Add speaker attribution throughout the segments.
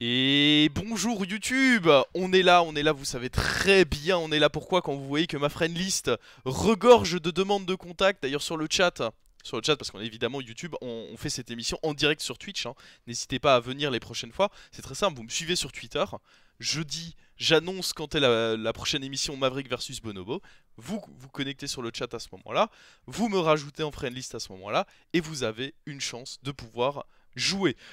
Speaker 1: Et bonjour YouTube On est là, on est là, vous savez très bien on est là pourquoi quand vous voyez que ma friend list regorge de demandes de contact, d'ailleurs sur le chat, sur le chat parce qu'on est évidemment YouTube, on, fait cette émission en direct sur Twitch, hein. n'hésitez pas à venir les prochaines fois, c'est très simple, vous me suivez sur Twitter, je dis, j'annonce quand est la, la, prochaine émission Maverick versus Bonobo, vous vous connectez sur le chat à ce moment-là, vous me rajoutez en friend list à ce moment-là, et vous avez une chance de pouvoir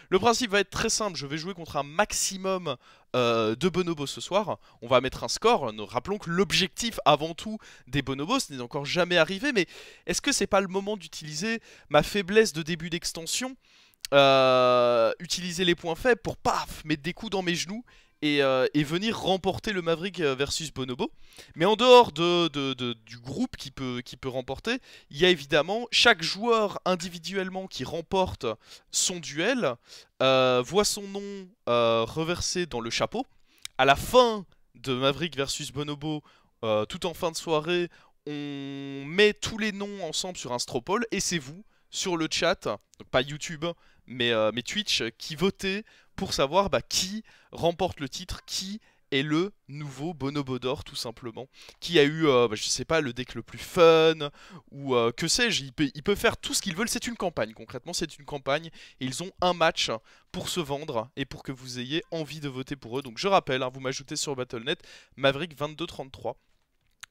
Speaker 1: le principe va être très simple, je vais jouer contre un maximum euh, de bonobos ce soir. On va mettre un score, nous rappelons que l'objectif avant tout des bonobos, n'est encore jamais arrivé, mais est-ce que c'est pas le moment d'utiliser ma faiblesse de début d'extension euh, utiliser les points faibles pour paf mettre des coups dans mes genoux euh, et, venir remporter le Maverick euh, versus Bonobo. Mais en dehors du groupe qui peut, remporter, il y a évidemment chaque joueur individuellement qui remporte son duel, euh, voit son nom reversé dans le chapeau. À la fin de Maverick versus Bonobo, tout en fin de soirée, on met tous les noms ensemble sur un stropole et c'est vous sur le chat, pas YouTube, mais Twitch, qui votez pour savoir bah, qui remporte le titre, qui est le nouveau Bonobo d'or tout simplement, qui a eu, euh, bah, je sais pas, le deck le plus fun, ou euh, que sais-je, il peut, faire tout ce qu'ils veulent, c'est une campagne, concrètement c'est une campagne, et ils ont un match pour se vendre, et pour que vous ayez envie de voter pour eux, donc je rappelle, hein, vous m'ajoutez sur Battle.net, Maverick2233,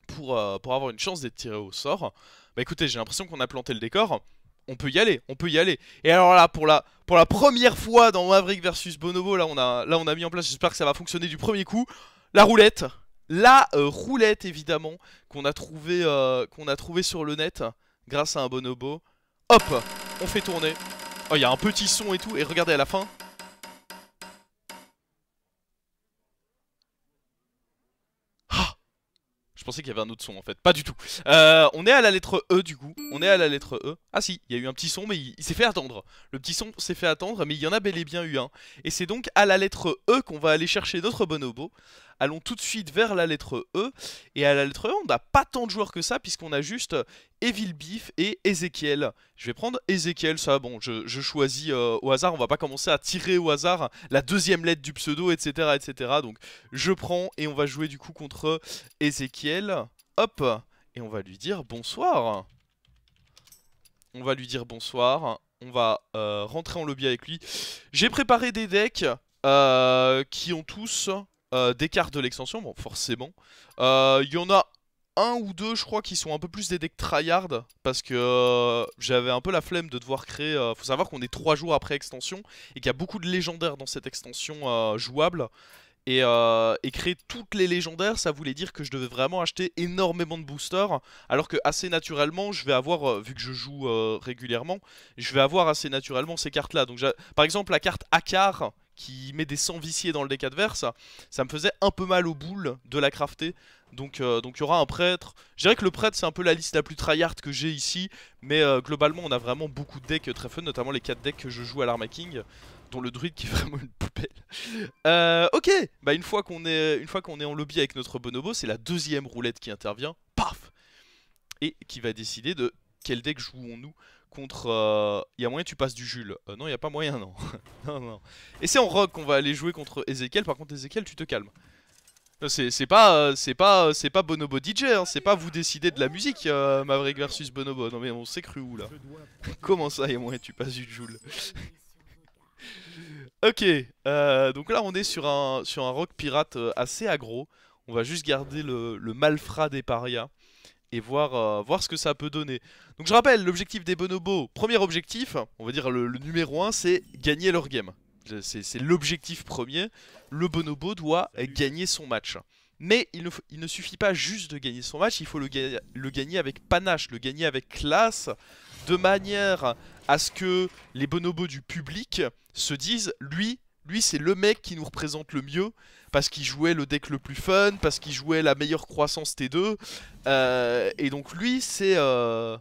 Speaker 1: pour, euh, pour avoir une chance d'être tiré au sort. Bah écoutez, j'ai l'impression qu'on a planté le décor, on peut y aller, on peut y aller. Et alors là, pour la, pour la première fois dans Maverick versus Bonobo, là on a, là, on a mis en place, j'espère que ça va fonctionner du premier coup, la roulette. La euh, roulette, évidemment, qu'on a, trouvé, euh, qu'on a trouvé sur le net grâce à un Bonobo. Hop, on fait tourner. Oh, il y a un petit son et tout. Et regardez à la fin, Je pensais qu'il y avait un autre son en fait, pas du tout euh, On est à la lettre E du coup, on est à la lettre E Ah si, il y a eu un petit son mais il, il s'est fait attendre Le petit son s'est fait attendre mais il y en a bel et bien eu un Et c'est donc à la lettre E qu'on va aller chercher notre bonobo Allons tout de suite vers la lettre E. Et à la lettre E, on n'a pas tant de joueurs que ça, puisqu'on a juste Evil et Ezekiel. Je vais prendre Ezekiel, ça, bon, je, choisis euh, au hasard. On va pas commencer à tirer au hasard la deuxième lettre du pseudo, etc., etc. Donc, je prends et on va jouer du coup contre Ezekiel. Hop Et on va lui dire bonsoir On va lui dire bonsoir on va euh, rentrer en lobby avec lui. J'ai préparé des decks euh, qui ont tous euh, des cartes de l'extension, bon forcément. Il euh, y en a un ou deux, je crois, qui sont un peu plus des decks tryhard. Parce que euh, j'avais un peu la flemme de devoir créer. Il faut savoir qu'on est trois jours après extension. Et qu'il y a beaucoup de légendaires dans cette extension jouable. Et, créer toutes les légendaires, ça voulait dire que je devais vraiment acheter énormément de boosters. Alors que assez naturellement, je vais avoir, vu que je joue régulièrement, je vais avoir assez naturellement ces cartes-là. Donc, par exemple, la carte Akar qui met des 100 viciés dans le deck adverse, ça me faisait un peu mal au boules de la crafter. Donc euh, donc il y aura un prêtre. Je dirais que le prêtre c'est un peu la liste la plus tryhard que j'ai ici, mais euh, globalement on a vraiment beaucoup de decks très fun, notamment les 4 decks que je joue à l'armaking, dont le druide qui est vraiment une poubelle. Euh, ok, bah une fois qu'on est une fois qu'on est en lobby avec notre bonobo, c'est la deuxième roulette qui intervient, paf, et qui va décider de quel deck jouons-nous contre... Il euh, y a moyen tu passes du Jules. Euh, non, il n'y a pas moyen, non. Et c'est en rock qu'on va aller jouer contre Ezekiel. Par contre, Ezekiel, tu te calmes. Euh, c'est pas, c'est pas, c'est pas Bonobo DJ, hein. c'est pas vous décider de la musique, Maverick versus Bonobo. Non mais on s'est cru où là Comment ça a moyen tu passes du Jules Ok, donc là on est sur un, sur un rock pirate assez aggro. On va juste garder le, le malfrat des parias et voir, voir ce que ça peut donner. Donc je rappelle, l'objectif des bonobos, premier objectif, on va dire le, numéro 1, c'est gagner leur game. C'est l'objectif premier, le bonobo doit gagner son match. Mais il ne, suffit pas juste de gagner son match, il faut le, gagner avec panache, le gagner avec classe, de manière à ce que les bonobos du public se disent « Lui, lui c'est le mec qui nous représente le mieux, parce qu'il jouait le deck le plus fun, parce qu'il jouait la meilleure croissance T2, euh, et donc lui c'est... Euh,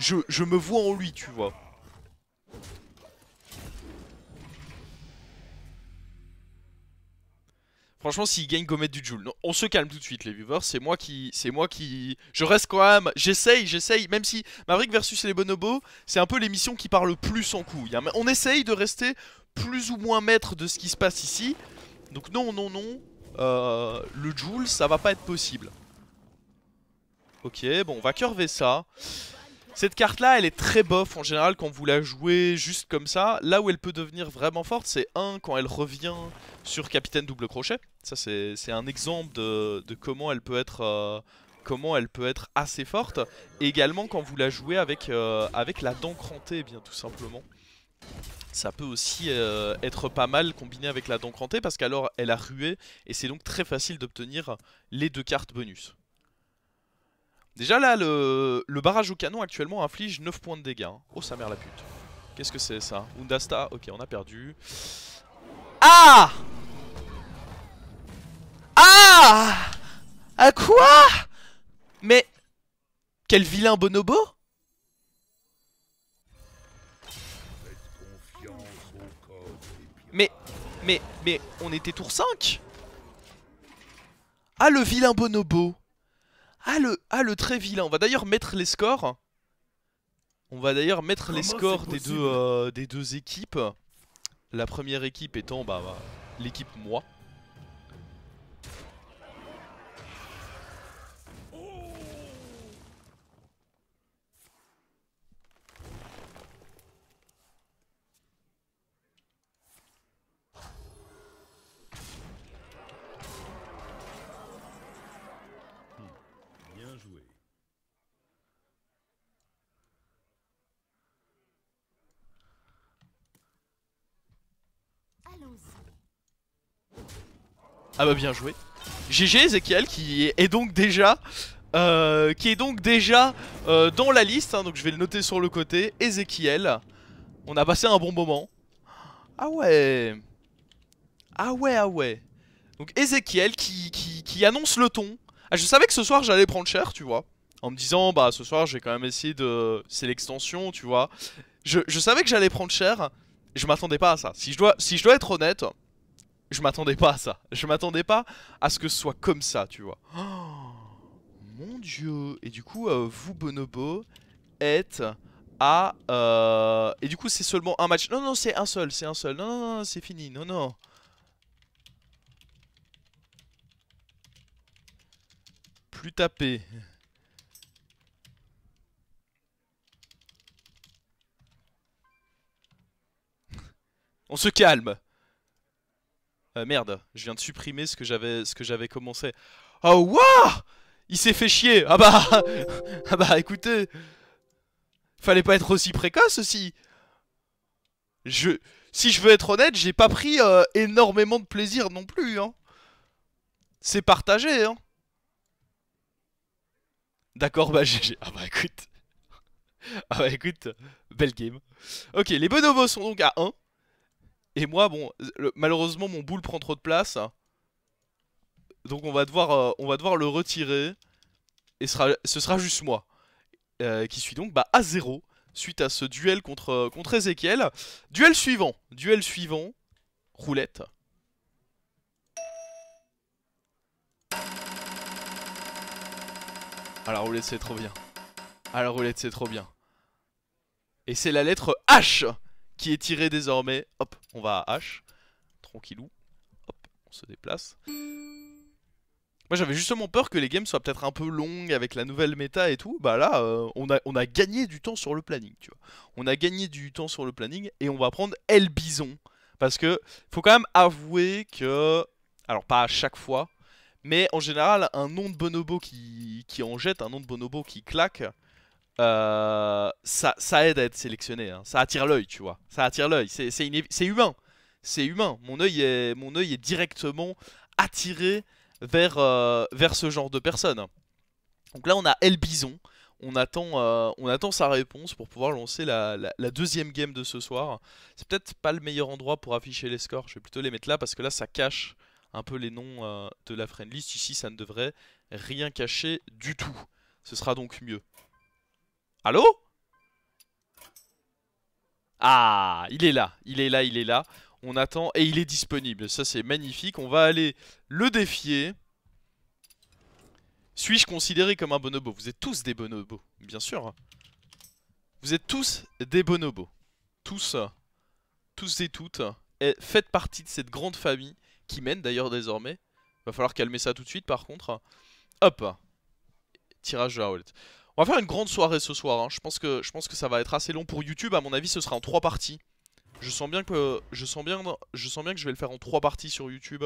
Speaker 1: je, me vois en lui, tu vois. Franchement, s'il gagne commettre du Joule, on se calme tout de suite, les viewers. C'est moi qui, c'est moi qui, je reste quand même. J'essaye, j'essaye. Même si Maverick versus les Bonobos, c'est un peu l'émission qui parle plus en couille. Hein. On essaye de rester plus ou moins maître de ce qui se passe ici. Donc non, non, non, euh, le Joule, ça va pas être possible. Ok, bon, on va curver ça. Cette carte-là, elle est très bof en général quand vous la jouez juste comme ça. Là où elle peut devenir vraiment forte, c'est un quand elle revient sur Capitaine Double Crochet. Ça, c'est un exemple de, euh, comment elle peut être... assez forte également quand vous la jouez avec, euh, la dent crantée eh bien tout simplement ça peut aussi euh, être pas mal combiné avec la dent crantée parce qu'alors elle a rué et c'est donc très facile d'obtenir les deux cartes bonus Déjà là, le, barrage au canon actuellement inflige 9 points de dégâts. Hein. Oh sa mère la pute. Qu'est-ce que c'est ça Undasta, ok on a perdu. Ah Ah À quoi Mais... Quel vilain bonobo Mais, mais, mais, on était tour 5 Ah, le vilain bonobo ah le, ah, le très vilain. On va d'ailleurs mettre les scores. On va d'ailleurs mettre les scores des deux, euh, des deux équipes. La première équipe étant bah, bah l'équipe moi. Ah bah bien joué. GG Ezekiel qui est donc déjà euh, qui est donc déjà euh, dans la liste, hein, donc je vais le noter sur le côté. Ezekiel, on a passé un bon moment. Ah ouais, ah ouais, ah ouais. Donc Ezekiel qui, qui, annonce le ton. Ah, je savais que ce soir j'allais prendre cher, tu vois. En me disant, bah ce soir j'ai quand même essayé de... C'est l'extension, tu vois. Je, je savais que j'allais prendre cher je m'attendais pas à ça. Si je dois, si je dois être honnête, je m'attendais pas à ça. Je m'attendais pas à ce que ce soit comme ça, tu vois. Oh, mon dieu Et du coup, euh, vous, Bonobo, êtes à... Euh, et du coup, c'est seulement un match. Non, non, c'est un seul, c'est un seul. Non, non, non, c'est fini. Non, non. Plus taper. On se calme euh, Merde, je viens de supprimer ce que j'avais ce que j'avais commencé. Oh, ah, waouh Il s'est fait chier Ah bah Ah bah, écoutez Fallait pas être aussi précoce aussi Je... Si je veux être honnête, j'ai pas pris euh, énormément de plaisir non plus, hein. C'est partagé, hein. D'accord, bah j'ai. Ah bah écoute. Ah bah écoute, belle game. Ok, les bonobos sont donc à 1. Et moi, bon, malheureusement, mon boule prend trop de place. Donc on va devoir, euh, on va devoir le retirer. Et sera, ce sera juste moi. Euh, qui suis donc bah, à 0 suite à ce duel contre, euh, contre Ezekiel. Duel suivant. Duel suivant. Roulette. Ah la roulette c'est trop bien. Ah la roulette c'est trop bien. Et c'est la lettre H qui est tiré désormais. Hop, on va à H. Tranquillou. Hop, on se déplace. Moi j'avais justement peur que les games soient peut-être un peu longues avec la nouvelle méta et tout. Bah là, euh, on, a, on a gagné du temps sur le planning, tu vois. On a gagné du temps sur le planning et on va prendre El Bison. Parce que faut quand même avouer que... Alors pas à chaque fois, mais en général, un nom de bonobo qui, qui en jette, un nom de bonobo qui claque, euh, ça, ça, aide à être sélectionné. Hein. Ça attire l'œil, tu vois. Ça attire l'œil. C'est humain. C'est humain. Mon œil est, directement attiré euh, vers, ce genre de personne. Donc là, on a El euh, On attend, sa réponse pour pouvoir lancer la, deuxième game de ce soir. C'est peut-être pas le meilleur endroit pour afficher les scores. Je vais plutôt les mettre là parce que là, ça cache un peu les noms de la friendlist. Ici, ça ne devrait rien cacher du tout. Ce sera donc mieux. Allô Ah, il est là, il est là, il est là. On attend et il est disponible. Ça, c'est magnifique. On va aller le défier. Suis-je considéré comme un bonobo Vous êtes tous des bonobos, bien sûr. Vous êtes tous des bonobos. Tous, tous et toutes. Et faites partie de cette grande famille qui mène d'ailleurs désormais. Va falloir calmer ça tout de suite par contre. Hop Tirage de la roulette. On va faire une grande soirée ce soir. Hein. Je, pense que, je pense que ça va être assez long pour YouTube. À mon avis, ce sera en trois parties. Je sens bien que je sens bien, je sens bien que je vais le faire en trois parties sur YouTube.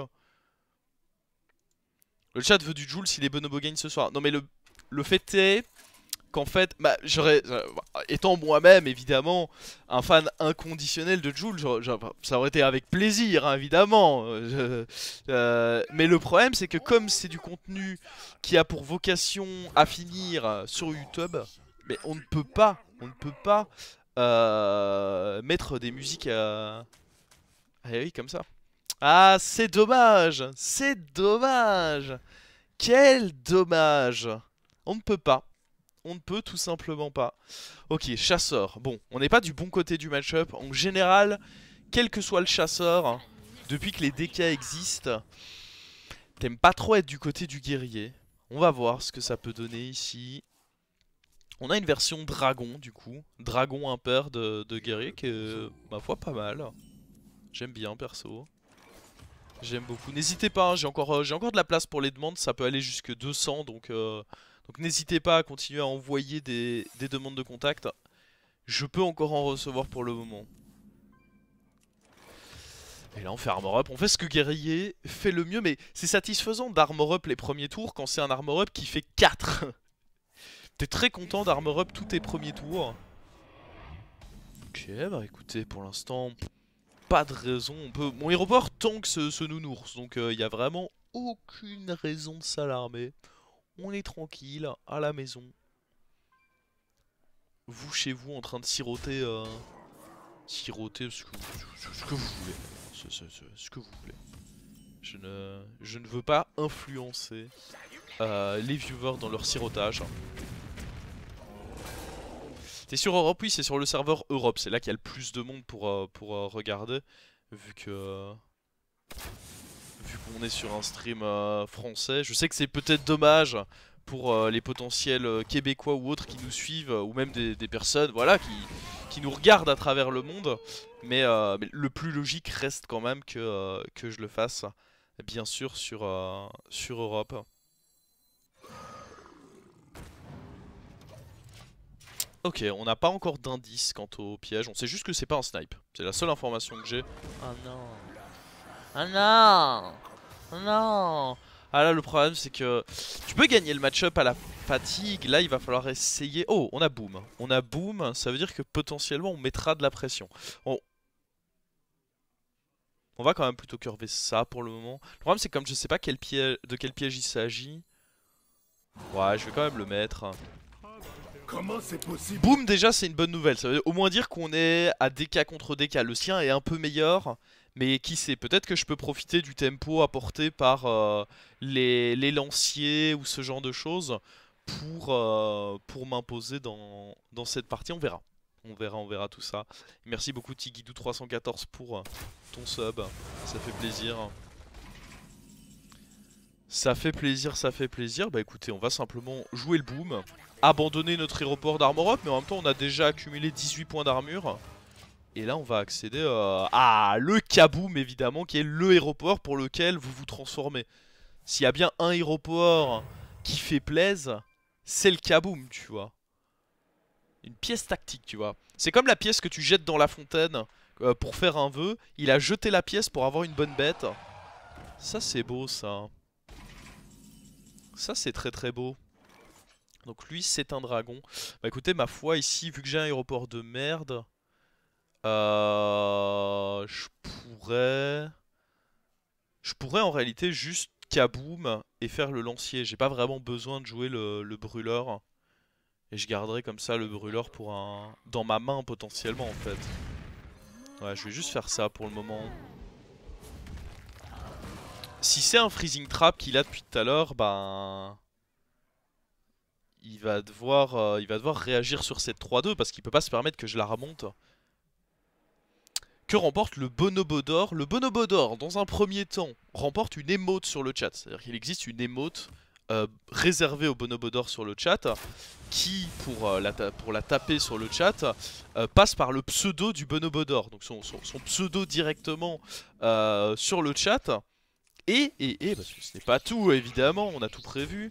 Speaker 1: Le chat veut du Jules, il est Bonobo Gain ce soir. Non mais le, le fait est en fait, bah, j'aurais, euh, étant moi-même évidemment un fan inconditionnel de Jules, ça aurait été avec plaisir hein, évidemment. Euh, mais le problème c'est que comme c'est du contenu qui a pour vocation à finir sur YouTube, mais on ne peut pas, on ne peut pas euh, mettre des musiques ah, eh oui comme ça. Ah c'est dommage, c'est dommage. Quel dommage On ne peut pas. On ne peut tout simplement pas. Ok, chasseur. Bon, on n'est pas du bon côté du match-up. En général, quel que soit le chasseur, hein, depuis que les DK existent, t'aimes pas trop être du côté du guerrier. On va voir ce que ça peut donner ici. On a une version dragon du coup, dragon impair de, de guerrier qui est ma foi pas mal. J'aime bien perso. J'aime beaucoup. N'hésitez pas, hein, j'ai encore, euh, encore de la place pour les demandes, ça peut aller jusque 200 donc euh, donc n'hésitez pas à continuer à envoyer des, demandes de contact. Je peux encore en recevoir pour le moment. Et là on fait armor up, on fait ce que guerrier fait le mieux, mais c'est satisfaisant d'armor up les premiers tours quand c'est un armor up qui fait 4 T'es très content d'armor up tous tes premiers tours Ok bah écoutez pour l'instant pas de raison, on peut... Mon héros tank ce, ce nounours donc il euh, n'y y a vraiment aucune raison de s'alarmer on est tranquille, à la maison. Vous chez vous en train de siroter, euh, siroter ce que, vous, ce que vous voulez, ce, que vous voulez. Je ne, je ne veux pas influencer euh, les viewers dans leur sirotage. C'est sur Europe, oui, c'est sur le serveur Europe. C'est là qu'il y a le plus de monde pour, euh, pour regarder, vu que vu qu'on est sur un stream euh, français. Je sais que c'est peut-être dommage pour euh, les potentiels euh, québécois ou autres qui nous suivent, ou même des, personnes voilà, qui, qui, nous regardent à travers le monde. Mais, le plus logique reste quand même que, que je le fasse, bien sûr, sur, sur Europe. Ok, on n'a pas encore d'indice quant au piège, on sait juste que c'est pas un snipe. C'est la seule information que j'ai. Ah non. Ah non Oh Non Ah là, le problème, c'est que tu peux gagner le match-up à la fatigue. Là, il va falloir essayer... Oh, on a boom. On a boom, ça veut dire que potentiellement, on mettra de la pression. On... va quand même plutôt curver ça pour le moment. Le problème, c'est comme je sais pas de quel piège il s'agit. Ouais, je vais quand même le mettre. Comment c'est possible Boom, déjà, c'est une bonne nouvelle. Ça veut au moins dire qu'on est à DK contre DK. Le sien est un peu meilleur, mais qui sait, peut-être que je peux profiter du tempo apporté par euh, les, lanciers ou ce genre de choses pour, euh, pour m'imposer dans, dans, cette partie. On verra. On verra, on verra tout ça. Merci beaucoup Tigidou314 pour euh, ton sub. Ça fait plaisir. Ça fait plaisir, ça fait plaisir. Bah écoutez, on va simplement jouer le boom. Abandonner notre aéroport d'armor Mais en même temps, on a déjà accumulé 18 points d'armure. Et là, on va accéder à le Kaboom, évidemment, qui est le aéroport pour lequel vous vous transformez. S'il y a bien un aéroport qui fait plaise, c'est le Kaboom, tu vois. Une pièce tactique, tu vois. C'est comme la pièce que tu jettes dans la fontaine euh, pour faire un vœu. Il a jeté la pièce pour avoir une bonne bête. Ça, c'est beau, ça. Ça, c'est très très beau. Donc lui, c'est un dragon. Bah écoutez, ma foi, ici, vu que j'ai un aéroport de merde... Euh, je pourrais... Je pourrais en réalité juste kaboom et faire le lancier. J'ai pas vraiment besoin de jouer le, brûleur. Et je garderai comme ça le brûleur pour un... dans ma main potentiellement en fait. Ouais, je vais juste faire ça pour le moment. Si c'est un freezing trap qu'il a depuis tout à l'heure, ben... Il va devoir, euh, il va devoir réagir sur cette 3-2 parce qu'il peut pas se permettre que je la remonte que remporte le bonobodor Le bonobodor dans un premier temps, remporte une émote sur le chat. C'est-à-dire qu'il existe une émote euh, réservée au bonobodor sur le chat, qui, pour, euh, la, pour la taper sur le chat, euh, passe par le pseudo du bonobodor, Donc son, pseudo directement sur le chat. Et, et, et, parce que ce n'est pas tout, évidemment, on a tout prévu.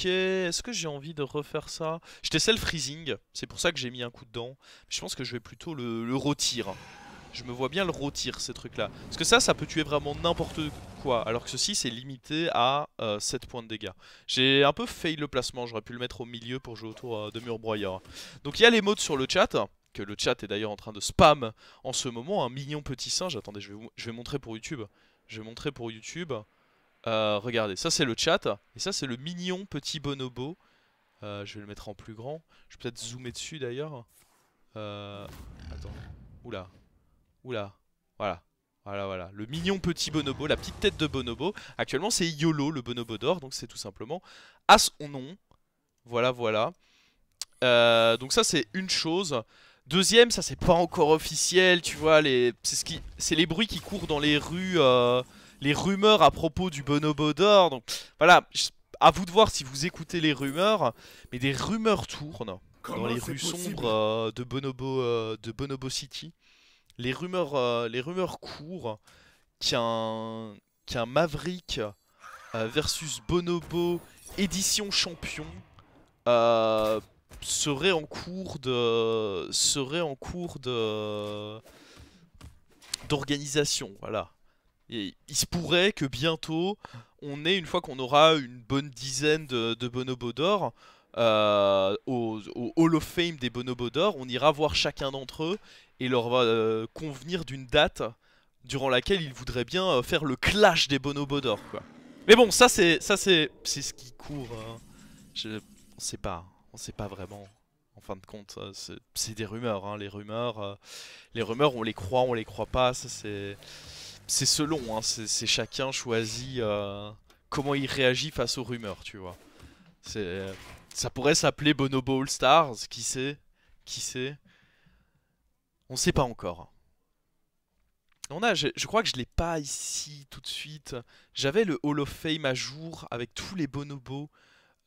Speaker 1: Ok, Est-ce que j'ai envie de refaire ça J'étais le freezing c'est pour ça que j'ai mis un coup dedans. Je pense que je vais plutôt le, rôtir. Je me vois bien le rôtir, ces trucs-là. Parce que ça, ça peut tuer vraiment n'importe quoi. Alors que ceci, c'est limité à 7 euh, points de dégâts. J'ai un peu fail le placement. J'aurais pu le mettre au milieu pour jouer autour euh, de mur broyeur. Donc il y a les modes sur le chat que le chat est d'ailleurs en train de spam en ce moment, un mignon petit singe. Attendez, je je vais montrer pour YouTube. Je vais montrer pour YouTube. Euh, regardez, ça c'est le chat. Et ça c'est le mignon petit bonobo. Euh, je vais le mettre en plus grand. Je vais peut-être zoomer dessus d'ailleurs. Euh, attends. Oula. Oula. Voilà. Voilà, voilà. Le mignon petit bonobo, la petite tête de bonobo. Actuellement c'est YOLO, le bonobo d'or. Donc c'est tout simplement à son nom. Voilà, voilà. donc ça c'est une chose. Deuxième, ça c'est pas encore officiel, tu vois, les... c'est ce qui... les bruits qui courent dans les rues euh, les rumeurs à propos du bonobo d'or. Donc voilà, à vous de voir si vous écoutez les rumeurs, mais des rumeurs tournent dans les rues sombres euh, de, bonobo, euh, de Bonobo City. Les rumeurs, euh, les rumeurs courent qu'un Maverick versus Bonobo édition champion serait en cours de serait en cours de d'organisation, voilà il se pourrait que bientôt, on est une fois qu'on aura une bonne dizaine de, de d'or, euh, au, Hall of Fame des bonobos d'or, on ira voir chacun d'entre eux et leur euh, convenir d'une date durant laquelle ils voudraient bien euh, faire le clash des bonobos d'or, Mais bon, ça c'est ça c'est c'est ce qui court. Hein. je, on sait pas, on sait pas vraiment. En fin de compte, hein. c'est des rumeurs, hein. les rumeurs, les rumeurs, on les croit, on les croit pas. Ça c'est c'est selon, hein, c'est chacun choisit euh, comment il réagit face aux rumeurs, tu vois. Ça pourrait s'appeler Bonobo All Stars, qui sait Qui sait On sait pas encore. On a, je, crois que je l'ai pas ici tout de suite. J'avais le Hall of Fame à jour avec tous les bonobos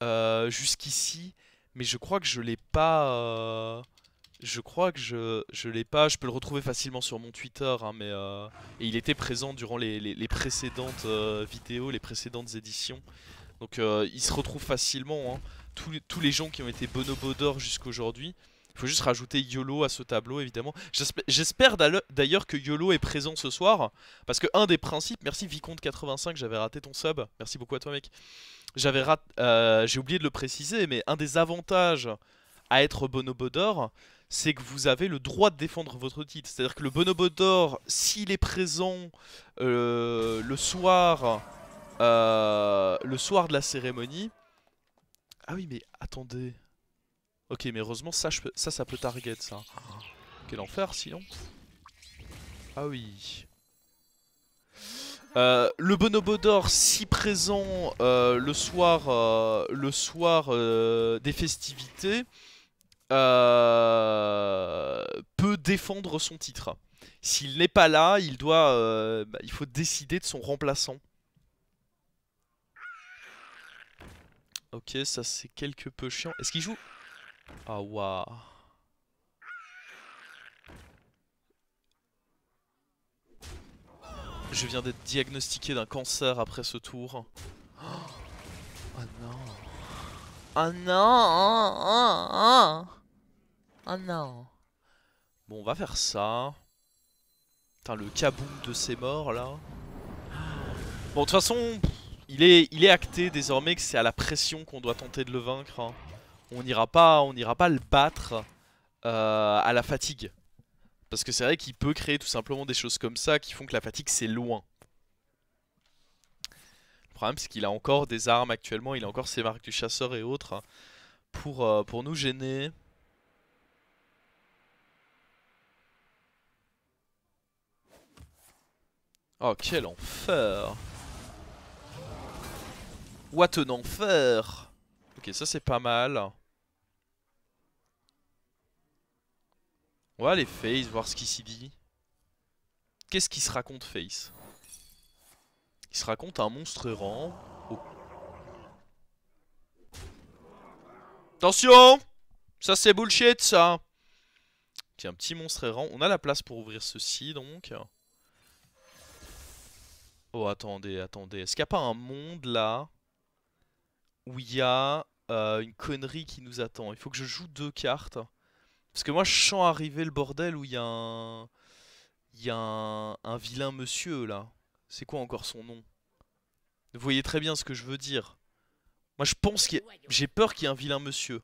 Speaker 1: euh, jusqu'ici, mais je crois que je l'ai pas. Euh, je crois que je, je l'ai pas, je peux le retrouver facilement sur mon Twitter, hein, mais euh, et il était présent durant les, précédentes euh, vidéos, les précédentes éditions. Donc euh, il se retrouve facilement, hein. tous, les, tous, les, gens qui ont été bonobodor jusqu'aujourd'hui. Il faut juste rajouter YOLO à ce tableau évidemment. J'espère d'ailleurs que YOLO est présent ce soir, parce que un des principes, merci Vicomte85, j'avais raté ton sub, merci beaucoup à toi mec. J'avais raté... j'ai oublié de le préciser, mais un des avantages à être bonobodor c'est que vous avez le droit de défendre votre titre. C'est-à-dire que le Bonobo d'or, s'il est présent euh, le soir euh, le soir de la cérémonie... Ah oui, mais attendez... Ok, mais heureusement, ça, ça, ça peut target, ça. Quel enfer, sinon. Ah oui... Euh, le bonobo d'or si présent le soir, le soir des festivités, euh, peut défendre son titre. S'il n'est pas là, il doit, euh, bah, il faut décider de son remplaçant. Ok, ça c'est quelque peu chiant. Est-ce qu'il joue Ah waouh. Je viens d'être diagnostiqué d'un cancer après ce tour. oh ah non. Oh non Oh, non Bon, on va faire ça. Putain, le kaboum de ces morts, là. Bon, de toute façon, il est, il est acté désormais que c'est à la pression qu'on doit tenter de le vaincre. On n'ira pas, on ira pas le battre euh, à la fatigue. Parce que c'est vrai qu'il peut créer tout simplement des choses comme ça qui font que la fatigue, c'est loin. Parce qu'il a encore des armes actuellement, il a encore ses marques du chasseur et autres hein, pour, euh, pour nous gêner. Oh quel enfer What an enfer Ok ça c'est pas mal. On va aller Face voir ce qu'il s'y dit. Qu'est-ce qui se raconte Face il se raconte un monstre errant. Oh. Attention Ça c'est bullshit ça Tiens un petit monstre errant. On a la place pour ouvrir ceci donc. Oh attendez, attendez. Est-ce qu'il n'y a pas un monde là Où il y a euh, une connerie qui nous attend Il faut que je joue deux cartes. Parce que moi je sens arriver le bordel où il y a un... Il y a un vilain monsieur là. C'est quoi encore son nom Vous voyez très bien ce que je veux dire. Moi, je pense qu'il a... J'ai peur qu'il y ait un vilain monsieur.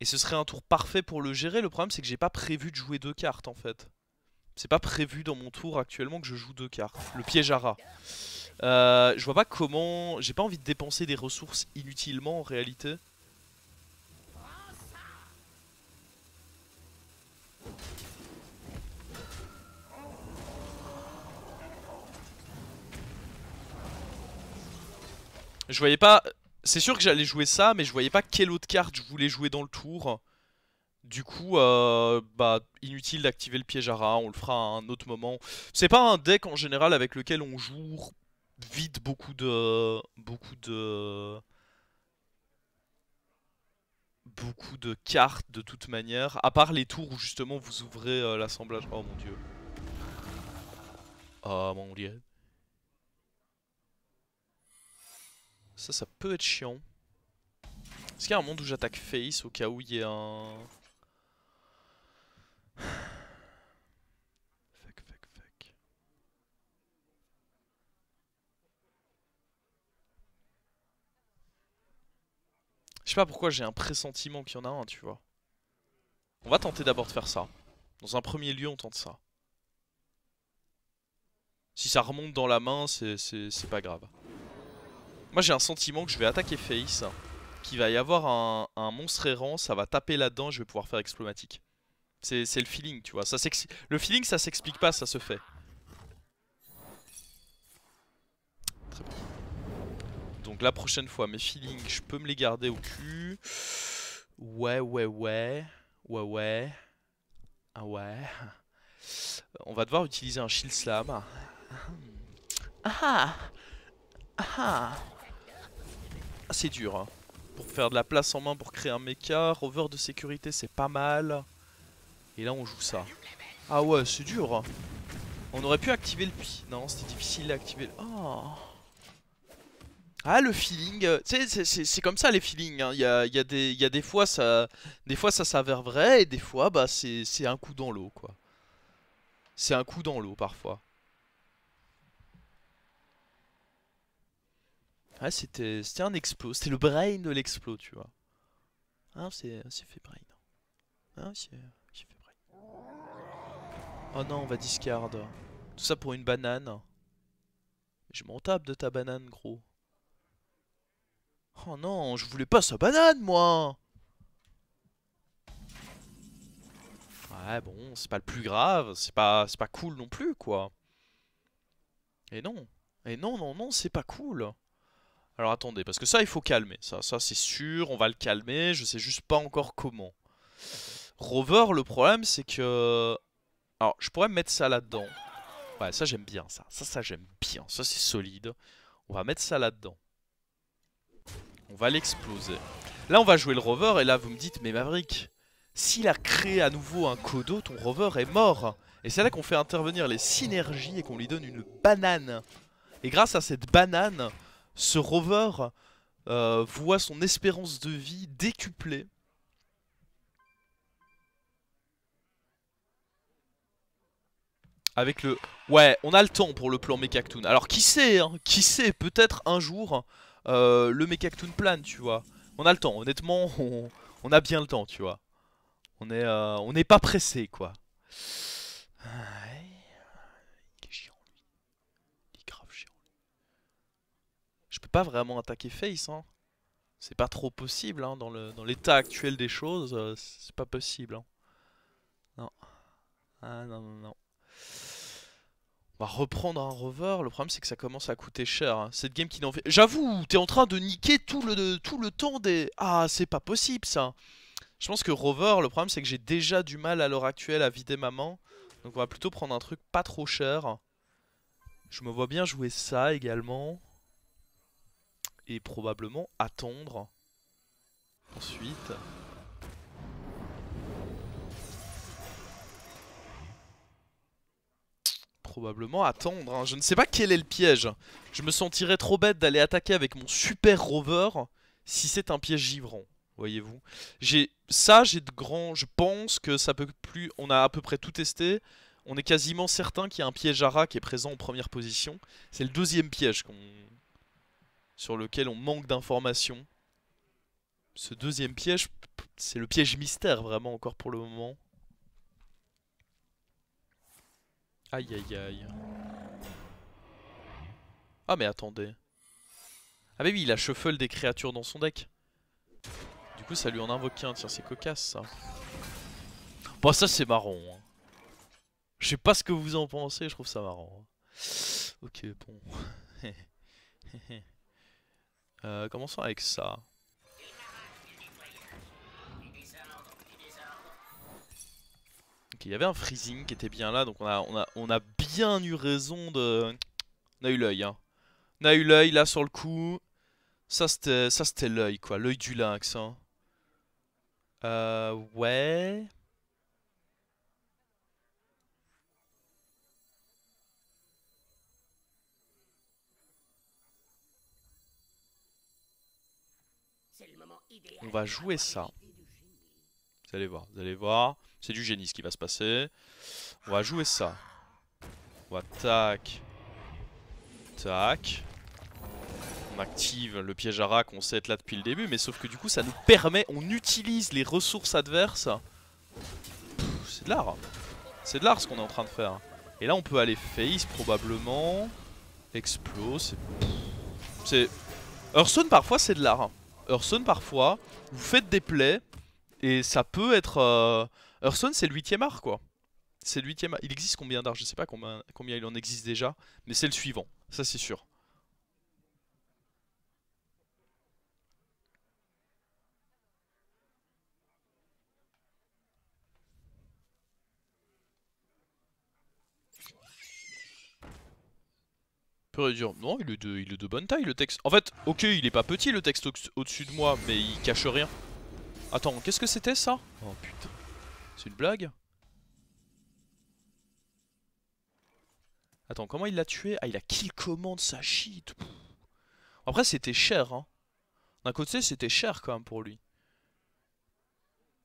Speaker 1: Et ce serait un tour parfait pour le gérer. Le problème, c'est que j'ai pas prévu de jouer deux cartes, en fait. C'est pas prévu dans mon tour actuellement que je joue deux cartes. Le piège à rat. Euh, je vois pas comment... J'ai pas envie de dépenser des ressources inutilement, en réalité. Je voyais pas... C'est sûr que j'allais jouer ça, mais je voyais pas quelle autre carte je voulais jouer dans le tour. Du coup, euh, bah, inutile d'activer le piège à rat, on le fera à un autre moment. C'est pas un deck en général avec lequel on joue vite beaucoup de... Beaucoup de... Beaucoup de cartes de toute manière. À part les tours où justement vous ouvrez euh, l'assemblage. Oh mon dieu. Oh mon dieu. Ça, ça peut être chiant. Est-ce qu'il y a un monde où j'attaque Face au cas où il y a un... Je sais pas pourquoi j'ai un pressentiment qu'il y en a un, tu vois. On va tenter d'abord de faire ça. Dans un premier lieu, on tente ça. Si ça remonte dans la main, c'est pas grave. Moi j'ai un sentiment que je vais attaquer Face, hein. qu'il va y avoir un, monstre errant, ça va taper là-dedans, je vais pouvoir faire explomatique. C'est le feeling, tu vois. Ça le feeling ça s'explique pas, ça se fait. Très bien. Donc la prochaine fois, mes feelings, je peux me les garder au cul. Ouais, ouais, ouais. Ouais, ouais. Ah ouais. On va devoir utiliser un shield slam. Ah Ah c'est dur. Hein. Pour faire de la place en main pour créer un mecha. Rover de sécurité, c'est pas mal. Et là, on joue ça. Ah ouais, c'est dur. Hein. On aurait pu activer le pi. Non, c'était difficile d'activer le... Ah, ah le feeling. C'est comme ça, les feelings. Hein. Il y, a, y, a des, y a des fois, ça des fois, ça s'avère vrai. Et des fois, bah c'est un coup dans l'eau, quoi. C'est un coup dans l'eau, parfois. Ah c'était un explos, C'était le brain de l'explo, tu vois. Ah, c'est fait brain. Ah, c'est fait brain. Oh non, on va discard. Tout ça pour une banane. Je m'en tape de ta banane, gros. Oh non, je voulais pas sa banane, moi Ouais, bon, c'est pas le plus grave, c'est pas, pas cool non plus, quoi. Et non, et non, non, non, c'est pas cool. Alors attendez, parce que ça il faut calmer, ça, ça c'est sûr, on va le calmer, je sais juste pas encore comment. Rover, le problème c'est que... Alors je pourrais mettre ça là-dedans. Ouais, ça j'aime bien ça, ça ça j'aime bien, ça c'est solide. On va mettre ça là-dedans. On va l'exploser. Là on va jouer le rover et là vous me dites, mais Maverick, s'il a créé à nouveau un codo, ton rover est mort. Et c'est là qu'on fait intervenir les synergies et qu'on lui donne une banane. Et grâce à cette banane, ce rover euh, voit son espérance de vie décuplée. Avec le... Ouais, on a le temps pour le plan Mechactoon. Alors qui sait, hein Qui sait Peut-être un jour euh, le Mechactoon plane, tu vois. On a le temps, honnêtement, on, a bien le temps, tu vois. On est, euh, on n'est pas pressé, quoi. peux pas vraiment attaquer Face. Hein. C'est pas trop possible hein, dans l'état actuel des choses. Euh, c'est pas possible. Hein. Non. Ah non, non, non. On va reprendre un rover. Le problème, c'est que ça commence à coûter cher. Hein. Cette game qui n'en fait. J'avoue, t'es en train de niquer tout le, tout le temps des. Ah, c'est pas possible ça. Je pense que rover, le problème, c'est que j'ai déjà du mal à l'heure actuelle à vider maman Donc on va plutôt prendre un truc pas trop cher. Je me vois bien jouer ça également et probablement attendre ensuite. Probablement attendre, hein. je ne sais pas quel est le piège. Je me sentirais trop bête d'aller attaquer avec mon super rover si c'est un piège givrant, voyez-vous. J'ai Ça, j'ai de grands... Je pense que ça peut plus... On a à peu près tout testé. On est quasiment certain qu'il y a un piège à qui est présent en première position. C'est le deuxième piège qu'on sur lequel on manque d'informations. Ce deuxième piège, c'est le piège mystère vraiment encore pour le moment. Aïe aïe aïe. Ah mais attendez. Ah mais oui, il a shuffle des créatures dans son deck. Du coup ça lui en invoque un, tiens c'est cocasse ça. Bon bah, ça c'est marrant. Hein. Je sais pas ce que vous en pensez, je trouve ça marrant. Hein. Ok bon. Euh, commençons avec ça. Ok, il y avait un freezing qui était bien là, donc on a, on a, on a bien eu raison de... On a eu l'œil, hein. On a eu l'œil là sur le coup. Ça c'était l'œil quoi, l'œil du lynx. Hein. Euh, ouais... On va jouer ça. Vous allez voir, vous allez voir. C'est du génie ce qui va se passer. On va jouer ça. On va tac. Tac. On active le piège à rack, on sait être là depuis le début. Mais sauf que du coup, ça nous permet, on utilise les ressources adverses. C'est de l'art. C'est de l'art ce qu'on est en train de faire. Et là, on peut aller face probablement. Explose. C'est... Hearthstone, parfois, c'est de l'art. Hearthstone parfois, vous faites des plays et ça peut être... Euh... c'est le huitième art quoi. C'est le 8 art. Il existe combien d'arts Je sais pas combien, combien il en existe déjà, mais c'est le suivant, ça c'est sûr. peut dire Non, il est, de, bonne taille le texte. En fait, ok, il est pas petit le texte au-dessus de moi, mais il cache rien. Attends, qu'est-ce que c'était ça Oh putain. C'est une blague Attends, comment il l'a tué Ah, il a kill commande sa shit. Après, c'était cher, hein. D'un côté, c'était cher quand même pour lui.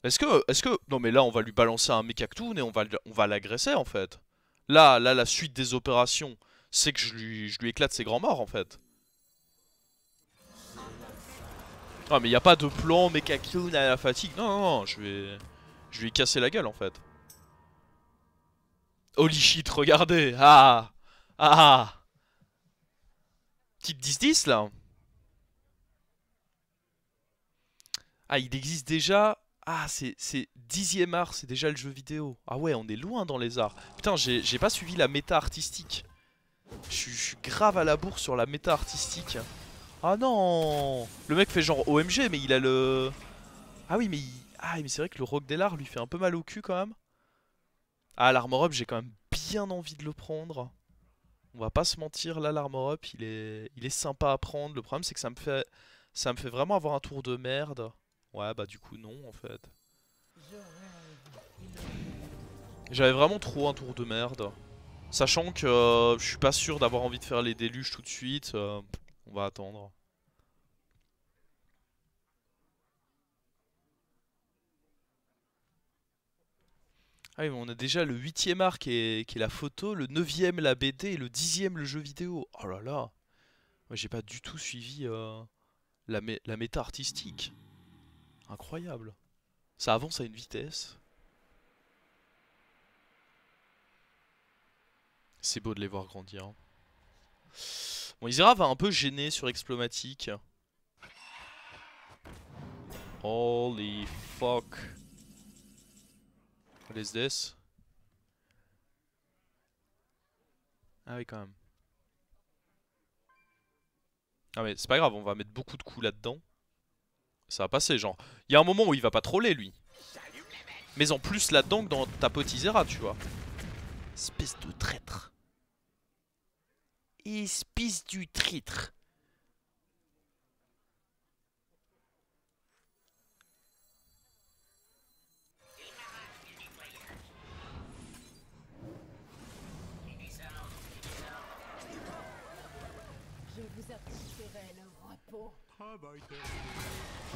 Speaker 1: Est-ce que, est-ce que, non mais là on va lui balancer un Mekaktoon et on va, on va l'agresser en fait. Là, là la suite des opérations, c'est que je lui, éclate ses grands morts en fait. Ah mais il a pas de plan mecha clown à la fatigue. Non, non, non, je vais... Je lui casser la gueule en fait. Holy shit, regardez Ah Ah Type 10-10 là Ah, il existe déjà... Ah, c'est 10ème art, c'est déjà le jeu vidéo. Ah ouais, on est loin dans les arts. Putain, j'ai pas suivi la méta artistique. Je suis grave à la bourre sur la méta artistique. Ah non Le mec fait genre OMG, mais il a le... Ah oui, mais Ah, mais c'est vrai que le Rock Delar lui fait un peu mal au cul quand même. Ah, l'armor up, j'ai quand même bien envie de le prendre. On va pas se mentir, là, l'armor up, il est... il est sympa à prendre. Le problème, c'est que ça me fait... Ça me fait vraiment avoir un tour de merde. Ouais, bah du coup, non, en fait. J'avais vraiment trop un tour de merde. Sachant que euh, je suis pas sûr d'avoir envie de faire les déluges tout de suite. Euh, on va attendre. Ah on a déjà le 8 arc art qui est, la photo, le 9ème la BD et le 10ème le jeu vidéo. Oh là là J'ai pas du tout suivi euh, la méta artistique. Incroyable. Ça avance à une vitesse. C'est beau de les voir grandir. Hein. Bon, Isera va un peu gêner sur Explomatique. Holy fuck. What is this? Ah oui, quand même. Ah mais c'est pas grave, on va mettre beaucoup de coups là-dedans. Ça va passer, genre. Il y a un moment où il va pas troller, lui. Mais en plus là-dedans que dans ta pote Isera, tu vois. Espèce de traître. Espèce du traître. Ah, bah,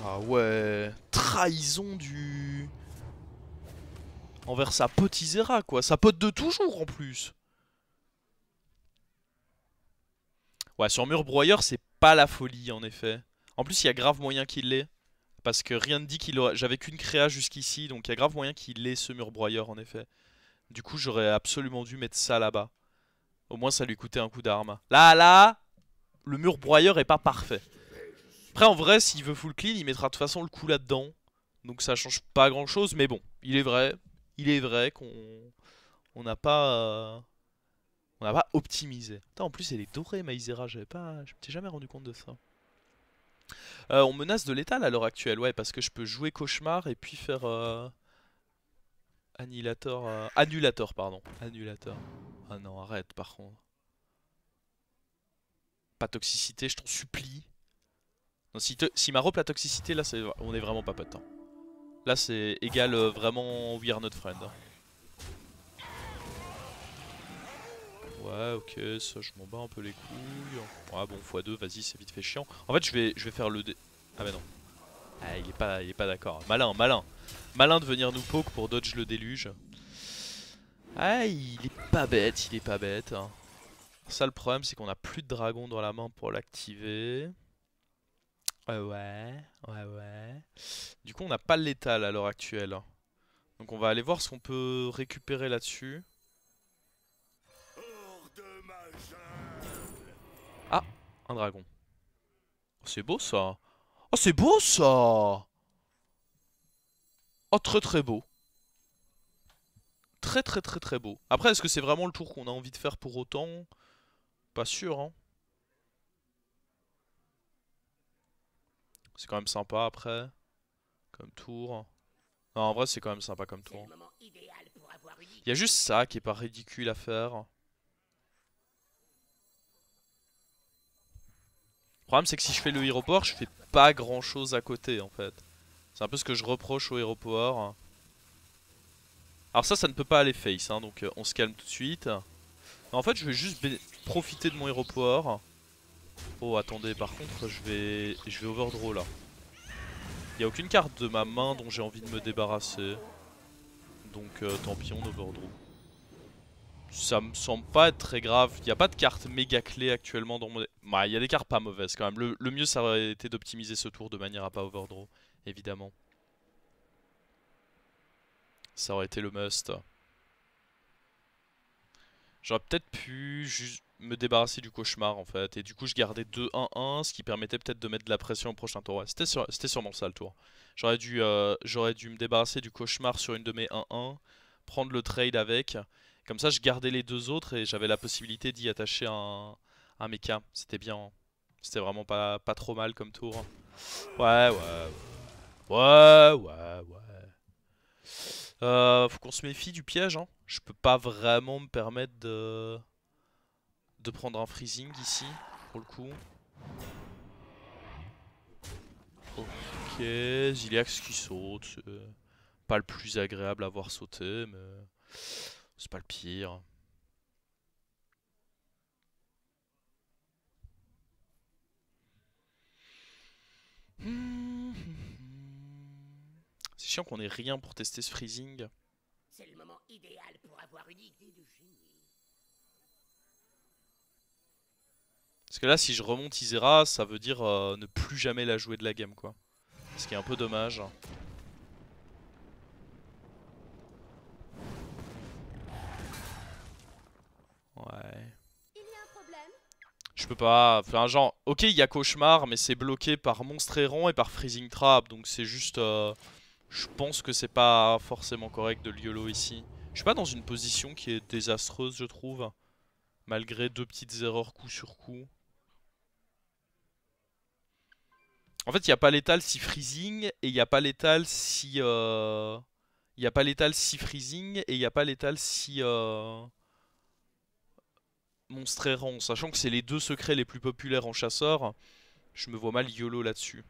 Speaker 1: ah ouais, trahison du envers sa pote quoi. Sa pote de toujours, en plus. Ouais, sur mur broyeur, c'est pas la folie, en effet. En plus, il y a grave moyen qu'il l'ait. Parce que rien ne dit qu'il aurait J'avais qu'une créa jusqu'ici, donc il y a grave moyen qu'il l'ait, ce mur broyeur, en effet. Du coup, j'aurais absolument dû mettre ça là-bas. Au moins, ça lui coûtait un coup d'arme. Là, là, le mur broyeur est pas parfait. Après, en vrai, s'il veut full clean, il mettra de toute façon le coup là-dedans. Donc ça change pas grand-chose, mais bon, il est vrai, il est vrai qu'on n'a pas on n'a pas optimisé. en plus elle est dorée Maïzera, j'avais pas je m'étais jamais rendu compte de ça. Euh, on menace de l'étal à l'heure actuelle, ouais, parce que je peux jouer cauchemar et puis faire euh, annihilator, euh, annulator, pardon, annulator. Ah non, arrête par contre. Pas toxicité, je t'en supplie. si, si ma rope la toxicité là, on est vraiment pas pas de temps. Là c'est égal euh, vraiment We are not friend. Ouais ok ça je m'en bats un peu les couilles. Ouais bon x2 vas-y c'est vite fait chiant. En fait je vais je vais faire le dé. Ah mais non. Ah il est pas il est pas d'accord. Malin, malin. Malin de venir nous poke pour dodge le déluge. Ah il est pas bête, il est pas bête. Hein. Ça le problème c'est qu'on a plus de dragon dans la main pour l'activer. Ouais, ah ouais, ouais, ouais. Du coup, on n'a pas létal à l'heure actuelle. Donc on va aller voir ce qu'on peut récupérer là-dessus. Ah, un dragon. Oh, c'est beau ça. Oh, c'est beau ça. Oh, très très beau. Très très très très beau. Après, est-ce que c'est vraiment le tour qu'on a envie de faire pour autant Pas sûr, hein. C'est quand même sympa après. Comme tour. Non, en vrai, c'est quand même sympa comme tour. Il y a juste ça qui est pas ridicule à faire. Le problème, c'est que si je fais le Hero je fais pas grand chose à côté en fait. C'est un peu ce que je reproche au Hero Alors, ça, ça ne peut pas aller face, hein, donc euh, on se calme tout de suite. en fait, je vais juste profiter de mon Hero Oh attendez par contre je vais je vais overdraw là. Il y a aucune carte de ma main dont j'ai envie de me débarrasser. Donc euh, tant pis on overdraw. Ça me semble pas être très grave. Il n'y a pas de carte méga clé actuellement dans mon... Il bah, y a des cartes pas mauvaises quand même. Le, le mieux ça aurait été d'optimiser ce tour de manière à pas overdraw évidemment. Ça aurait été le must. J'aurais peut-être pu me débarrasser du cauchemar en fait. Et du coup je gardais 2-1-1, ce qui permettait peut-être de mettre de la pression au prochain tour. Ouais, C'était sûrement ça le tour. J'aurais dû, euh, dû me débarrasser du cauchemar sur une de mes 1-1, prendre le trade avec. Comme ça je gardais les deux autres et j'avais la possibilité d'y attacher un, un mecha. C'était bien. Hein. C'était vraiment pas, pas trop mal comme tour. Hein. Ouais, ouais. Ouais, ouais, ouais. ouais. Euh, faut qu'on se méfie du piège. Hein. Je peux pas vraiment me permettre de... de prendre un freezing ici, pour le coup. Ok, Ziliax qui saute. Pas le plus agréable à voir sauter, mais c'est pas le pire. Hmm, hmm, hmm qu'on ait rien pour tester ce freezing. Parce que là, si je remonte Isera, ça veut dire euh, ne plus jamais la jouer de la game, quoi. Ce qui est un peu dommage. Ouais. Je peux pas... Enfin, genre, ok, il y a Cauchemar, mais c'est bloqué par Monstre Errant et par Freezing Trap, donc c'est juste... Euh, je pense que c'est pas forcément correct de YOLO ici. Je suis pas dans une position qui est désastreuse, je trouve. Malgré deux petites erreurs coup sur coup. En fait, il n'y a pas l'étal si freezing et il n'y a pas l'étal si... Euh, il euh... a pas l'étal si freezing et il n'y a pas l'étal si... Euh... Monstre Sachant que c'est les deux secrets les plus populaires en chasseur, je me vois mal YOLO là-dessus.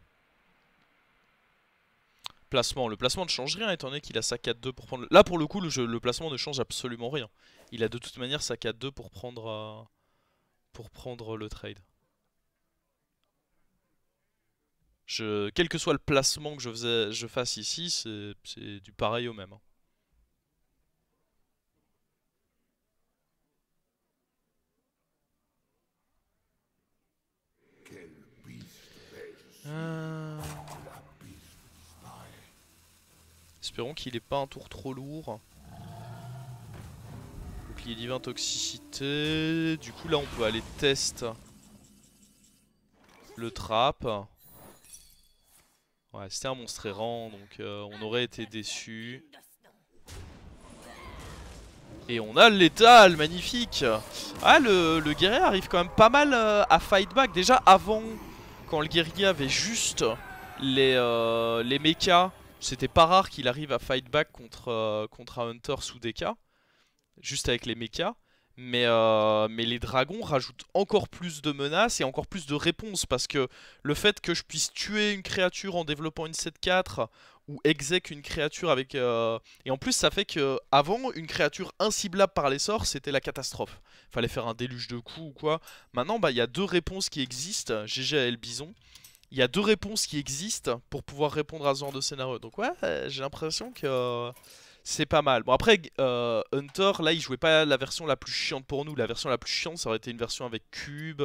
Speaker 1: Le placement ne change rien étant donné qu'il a sa 4-2 pour prendre... Là pour le coup le, placement ne change absolument rien. Il a de toute manière sa 4-2 pour prendre euh, pour prendre le trade. Quel que soit le placement que je, je fasse ici, c'est du pareil au même. Hein. Espérons qu'il n'ait pas un tour trop lourd. Bouclier divin, toxicité. Du coup, là, on peut aller test le trap. Ouais, c'était un monstre errant, donc euh, on aurait été déçu. Et on a l'étal, magnifique Ah, le, guerrier arrive quand même pas mal euh, à fight back. Déjà, avant, quand le guerrier avait juste les, euh, les mechas c'était pas rare qu'il arrive à fight back contre, euh, un Hunter sous DK, juste avec les mechas. Euh, mais, les dragons rajoutent encore plus de menaces et encore plus de réponses parce que le fait que je puisse tuer une créature en développant une 7-4 ou exec une créature avec... Euh, et en plus ça fait que avant une créature inciblable par les sorts c'était la catastrophe. Fallait faire un déluge de coups ou quoi. Maintenant bah, il y a deux réponses qui existent, GG et Elbison. Bison il y a deux réponses qui existent pour pouvoir répondre à ce genre de scénario. Donc ouais, euh, j'ai l'impression que euh, c'est pas mal. Bon après, euh, Hunter, là, il jouait pas la version la plus chiante pour nous. La version la plus chiante, ça aurait été une version avec Cube,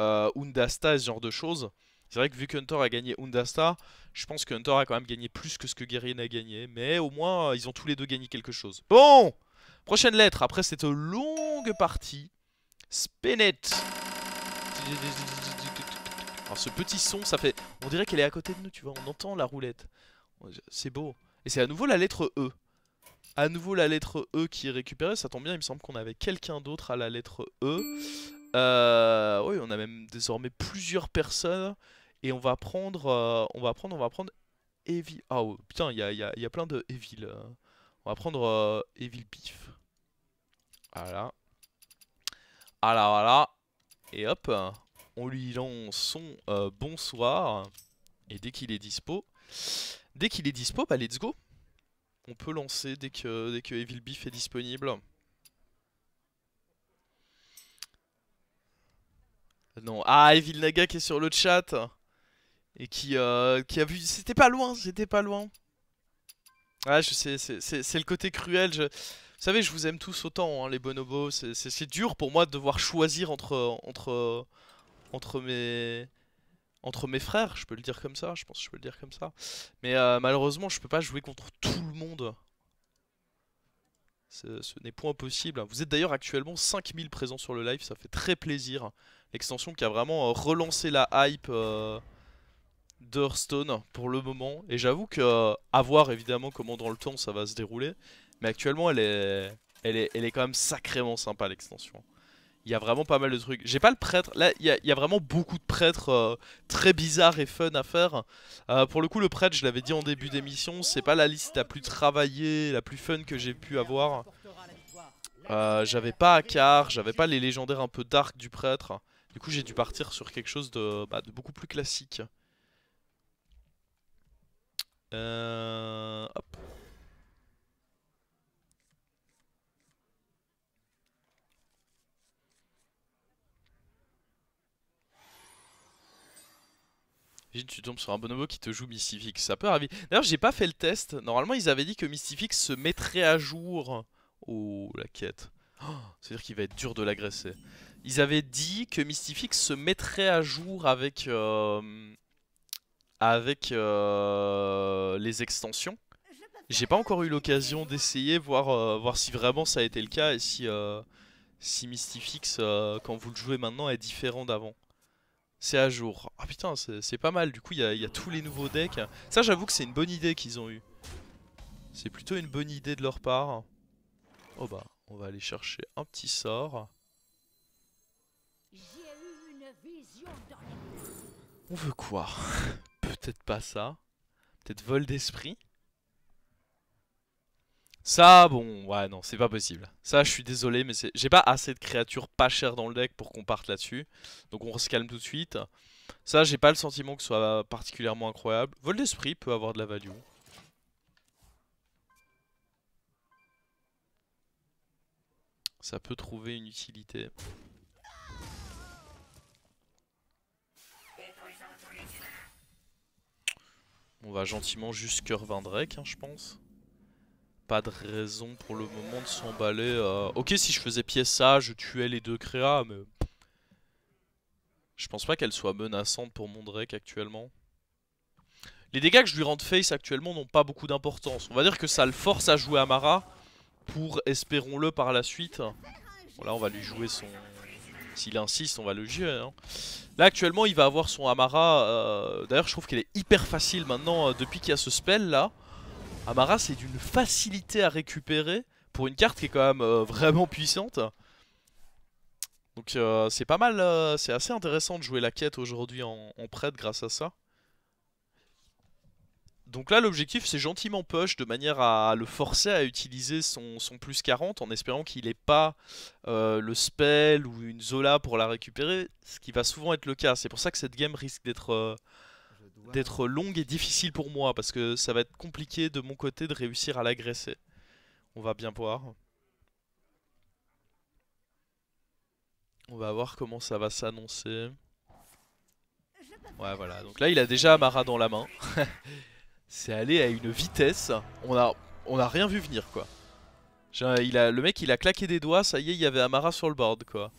Speaker 1: euh, Undasta et ce genre de choses. C'est vrai que vu que Hunter a gagné Undasta, je pense que Hunter a quand même gagné plus que ce que Guerrier a gagné. Mais au moins, ils ont tous les deux gagné quelque chose. Bon Prochaine lettre, après cette longue partie. Spinet alors ce petit son, ça fait... On dirait qu'elle est à côté de nous, tu vois, on entend la roulette. C'est beau. Et c'est à nouveau la lettre E. À nouveau la lettre E qui est récupérée, ça tombe bien, il me semble qu'on avait quelqu'un d'autre à la lettre E. Euh... oui, on a même désormais plusieurs personnes. Et on va prendre... Euh, on va prendre, on va prendre... Evil... Ah oh, putain, il y a, plein de Evil. Euh. On va prendre euh, Evil Beef. Voilà. Voilà, voilà. Et hop, on lui lance son euh, bonsoir. Et dès qu'il est dispo, dès qu'il est dispo, bah let's go. On peut lancer dès que, dès que Evil Beef est disponible. Non, ah Evil Naga qui est sur le chat et qui, euh, qui a vu. C'était pas loin, c'était pas loin. Ah, je sais, c'est le côté cruel. Je... Vous savez, je vous aime tous autant, hein, les bonobos. C'est dur pour moi de devoir choisir entre, entre, entre mes entre mes frères, je peux le dire comme ça, je pense je peux le dire comme ça. Mais euh, malheureusement, je peux pas jouer contre tout le monde. Ce, n'est point possible. Vous êtes d'ailleurs actuellement 5000 présents sur le live, ça fait très plaisir. L'extension qui a vraiment euh, relancé la hype euh, d'Hearthstone pour le moment. Et j'avoue que, euh, à voir évidemment comment dans le temps ça va se dérouler. Mais actuellement, elle est, elle est, elle est quand même sacrément sympa l'extension. Il y a vraiment pas mal de trucs. J'ai pas le prêtre. Là, il y, a, vraiment beaucoup de prêtres euh, très bizarres et fun à faire. Euh, pour le coup, le prêtre, je l'avais dit en début d'émission, c'est pas la liste la plus travaillée, la plus fun que j'ai pu avoir. Euh, j'avais pas Akar, j'avais pas les légendaires un peu dark du prêtre. Du coup, j'ai dû partir sur quelque chose de, bah, beaucoup plus classique. hop. Imagine tu tombes sur un bonobo qui te joue Mystifix, ça peut arriver. D'ailleurs j'ai pas fait le test, normalement ils avaient dit que Mystifix se mettrait à jour. Oh la quête. Oh, c'est-à-dire qu'il va être dur de l'agresser. Ils avaient dit que Mystifix se mettrait à jour avec, euh, avec euh, les extensions. J'ai pas encore eu l'occasion d'essayer, voir, euh, voir si vraiment ça a été le cas et si, si Mystifix, quand vous le jouez maintenant, est différent d'avant. C'est à jour. Ah putain, c'est pas mal. Du coup, il y a, tous les nouveaux decks. Ça, j'avoue que c'est une bonne idée qu'ils ont eu. C'est plutôt une bonne idée de leur part. Oh bah, on va aller chercher un petit sort. On veut quoi Peut-être pas ça. Peut-être vol d'esprit ça, bon, ouais, non, c'est pas possible. Ça, je suis désolé, mais j'ai pas assez de créatures pas chères dans le deck pour qu'on parte là-dessus. Donc on se calme tout de suite. Ça, j'ai pas le sentiment que ce soit particulièrement incroyable. Vol d'esprit peut avoir de la value. Ça peut trouver une utilité. On va gentiment juste cœur hein, je pense pas de raison pour le moment de s'emballer. Euh. Ok, si je faisais pièce A, je tuais les deux créas, mais... Je pense pas qu'elle soit menaçante pour mon Drake actuellement. Les dégâts que je lui rends face actuellement n'ont pas beaucoup d'importance. On va dire que ça le force à jouer Amara pour, espérons-le, par la suite. Bon, là, on va lui jouer son... S'il insiste, on va le jouer. Hein. Là, actuellement, il va avoir son Amara. Euh, d'ailleurs, je trouve qu'elle est hyper facile maintenant. Euh, depuis qu'il y a ce spell, là, Amara c'est d'une facilité à récupérer pour une carte qui est quand même euh, vraiment puissante. Donc euh, c'est pas mal, euh, c'est assez intéressant de jouer la quête aujourd'hui en, prête grâce à ça. Donc là l'objectif c'est gentiment push de manière à le forcer à utiliser son, plus 40 en espérant qu'il ait pas le spell ou une Zola pour la récupérer, ce qui va souvent être le cas. C'est pour ça que cette game risque d'être d'être longue et difficile pour moi parce que ça va être compliqué de mon côté de réussir à l'agresser. On va bien voir. On va voir comment ça va s'annoncer. Ouais voilà, donc là il a déjà Amara dans la main. C'est allé à une vitesse, on a, on rien vu venir quoi. Il a, le mec il a claqué des doigts, ça y est il y avait Amara sur le board quoi.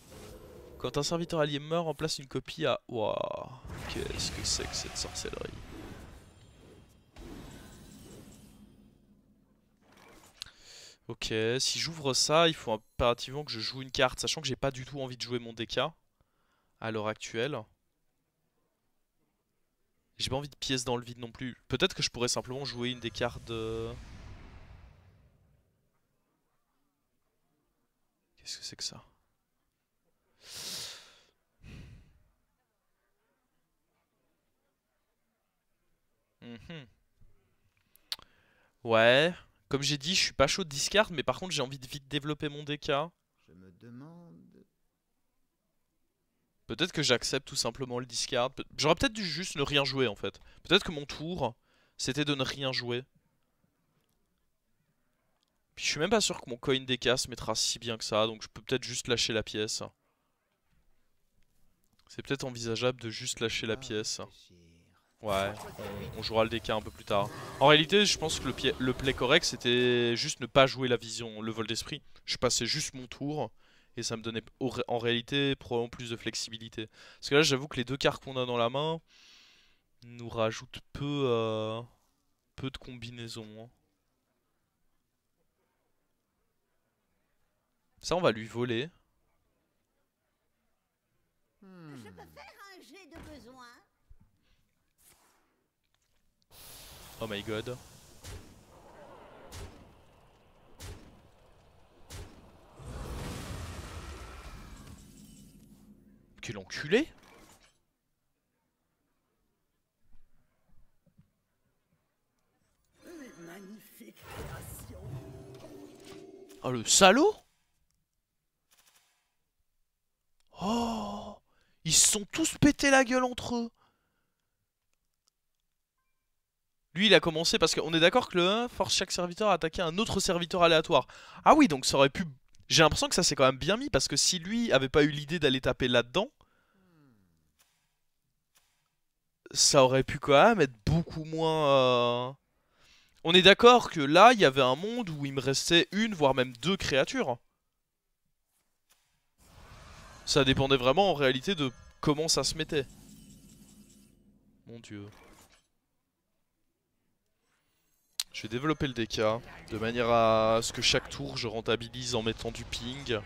Speaker 1: Quand un serviteur allié meurt, on place une copie à... Waouh, qu'est-ce que c'est que cette sorcellerie Ok, si j'ouvre ça, il faut impérativement que je joue une carte, sachant que j'ai pas du tout envie de jouer mon DK à l'heure actuelle. J'ai pas envie de pièces dans le vide non plus. Peut-être que je pourrais simplement jouer une des cartes Qu'est-ce que c'est que ça Mhm. Ouais. Comme j'ai dit, je suis pas chaud de discard, mais par contre, j'ai envie de vite développer mon DK. Je me demande... Peut-être que j'accepte tout simplement le discard. J'aurais peut-être dû juste ne rien jouer, en fait. Peut-être que mon tour, c'était de ne rien jouer. Puis je suis même pas sûr que mon coin DK se mettra si bien que ça, donc je peux peut-être juste lâcher la pièce. C'est peut-être envisageable de juste lâcher la pièce. Ouais, on, jouera le DK un peu plus tard. En réalité, je pense que le, play correct, c'était juste ne pas jouer la vision, le vol d'esprit. Je passais juste mon tour et ça me donnait en réalité probablement plus de flexibilité. Parce que là, j'avoue que les deux cartes qu'on a dans la main nous rajoutent peu, euh, peu de combinaisons. Hein. Ça, on va lui voler. Hmm. Je peux faire un jet de besoin Oh my god. Quel enculé Magnifique création Oh le salaud Oh ils se sont tous pété la gueule entre eux. Lui, il a commencé parce qu'on est d'accord que le 1 force chaque serviteur à attaquer un autre serviteur aléatoire. Ah oui, donc ça aurait pu... J'ai l'impression que ça s'est quand même bien mis parce que si lui avait pas eu l'idée d'aller taper là-dedans, ça aurait pu quand même être beaucoup moins... Euh, On est d'accord que là, il y avait un monde où il me restait une, voire même deux créatures. Ça dépendait vraiment en réalité de comment ça se mettait. Mon dieu. Je vais développer le DK de manière à ce que chaque tour je rentabilise en mettant du ping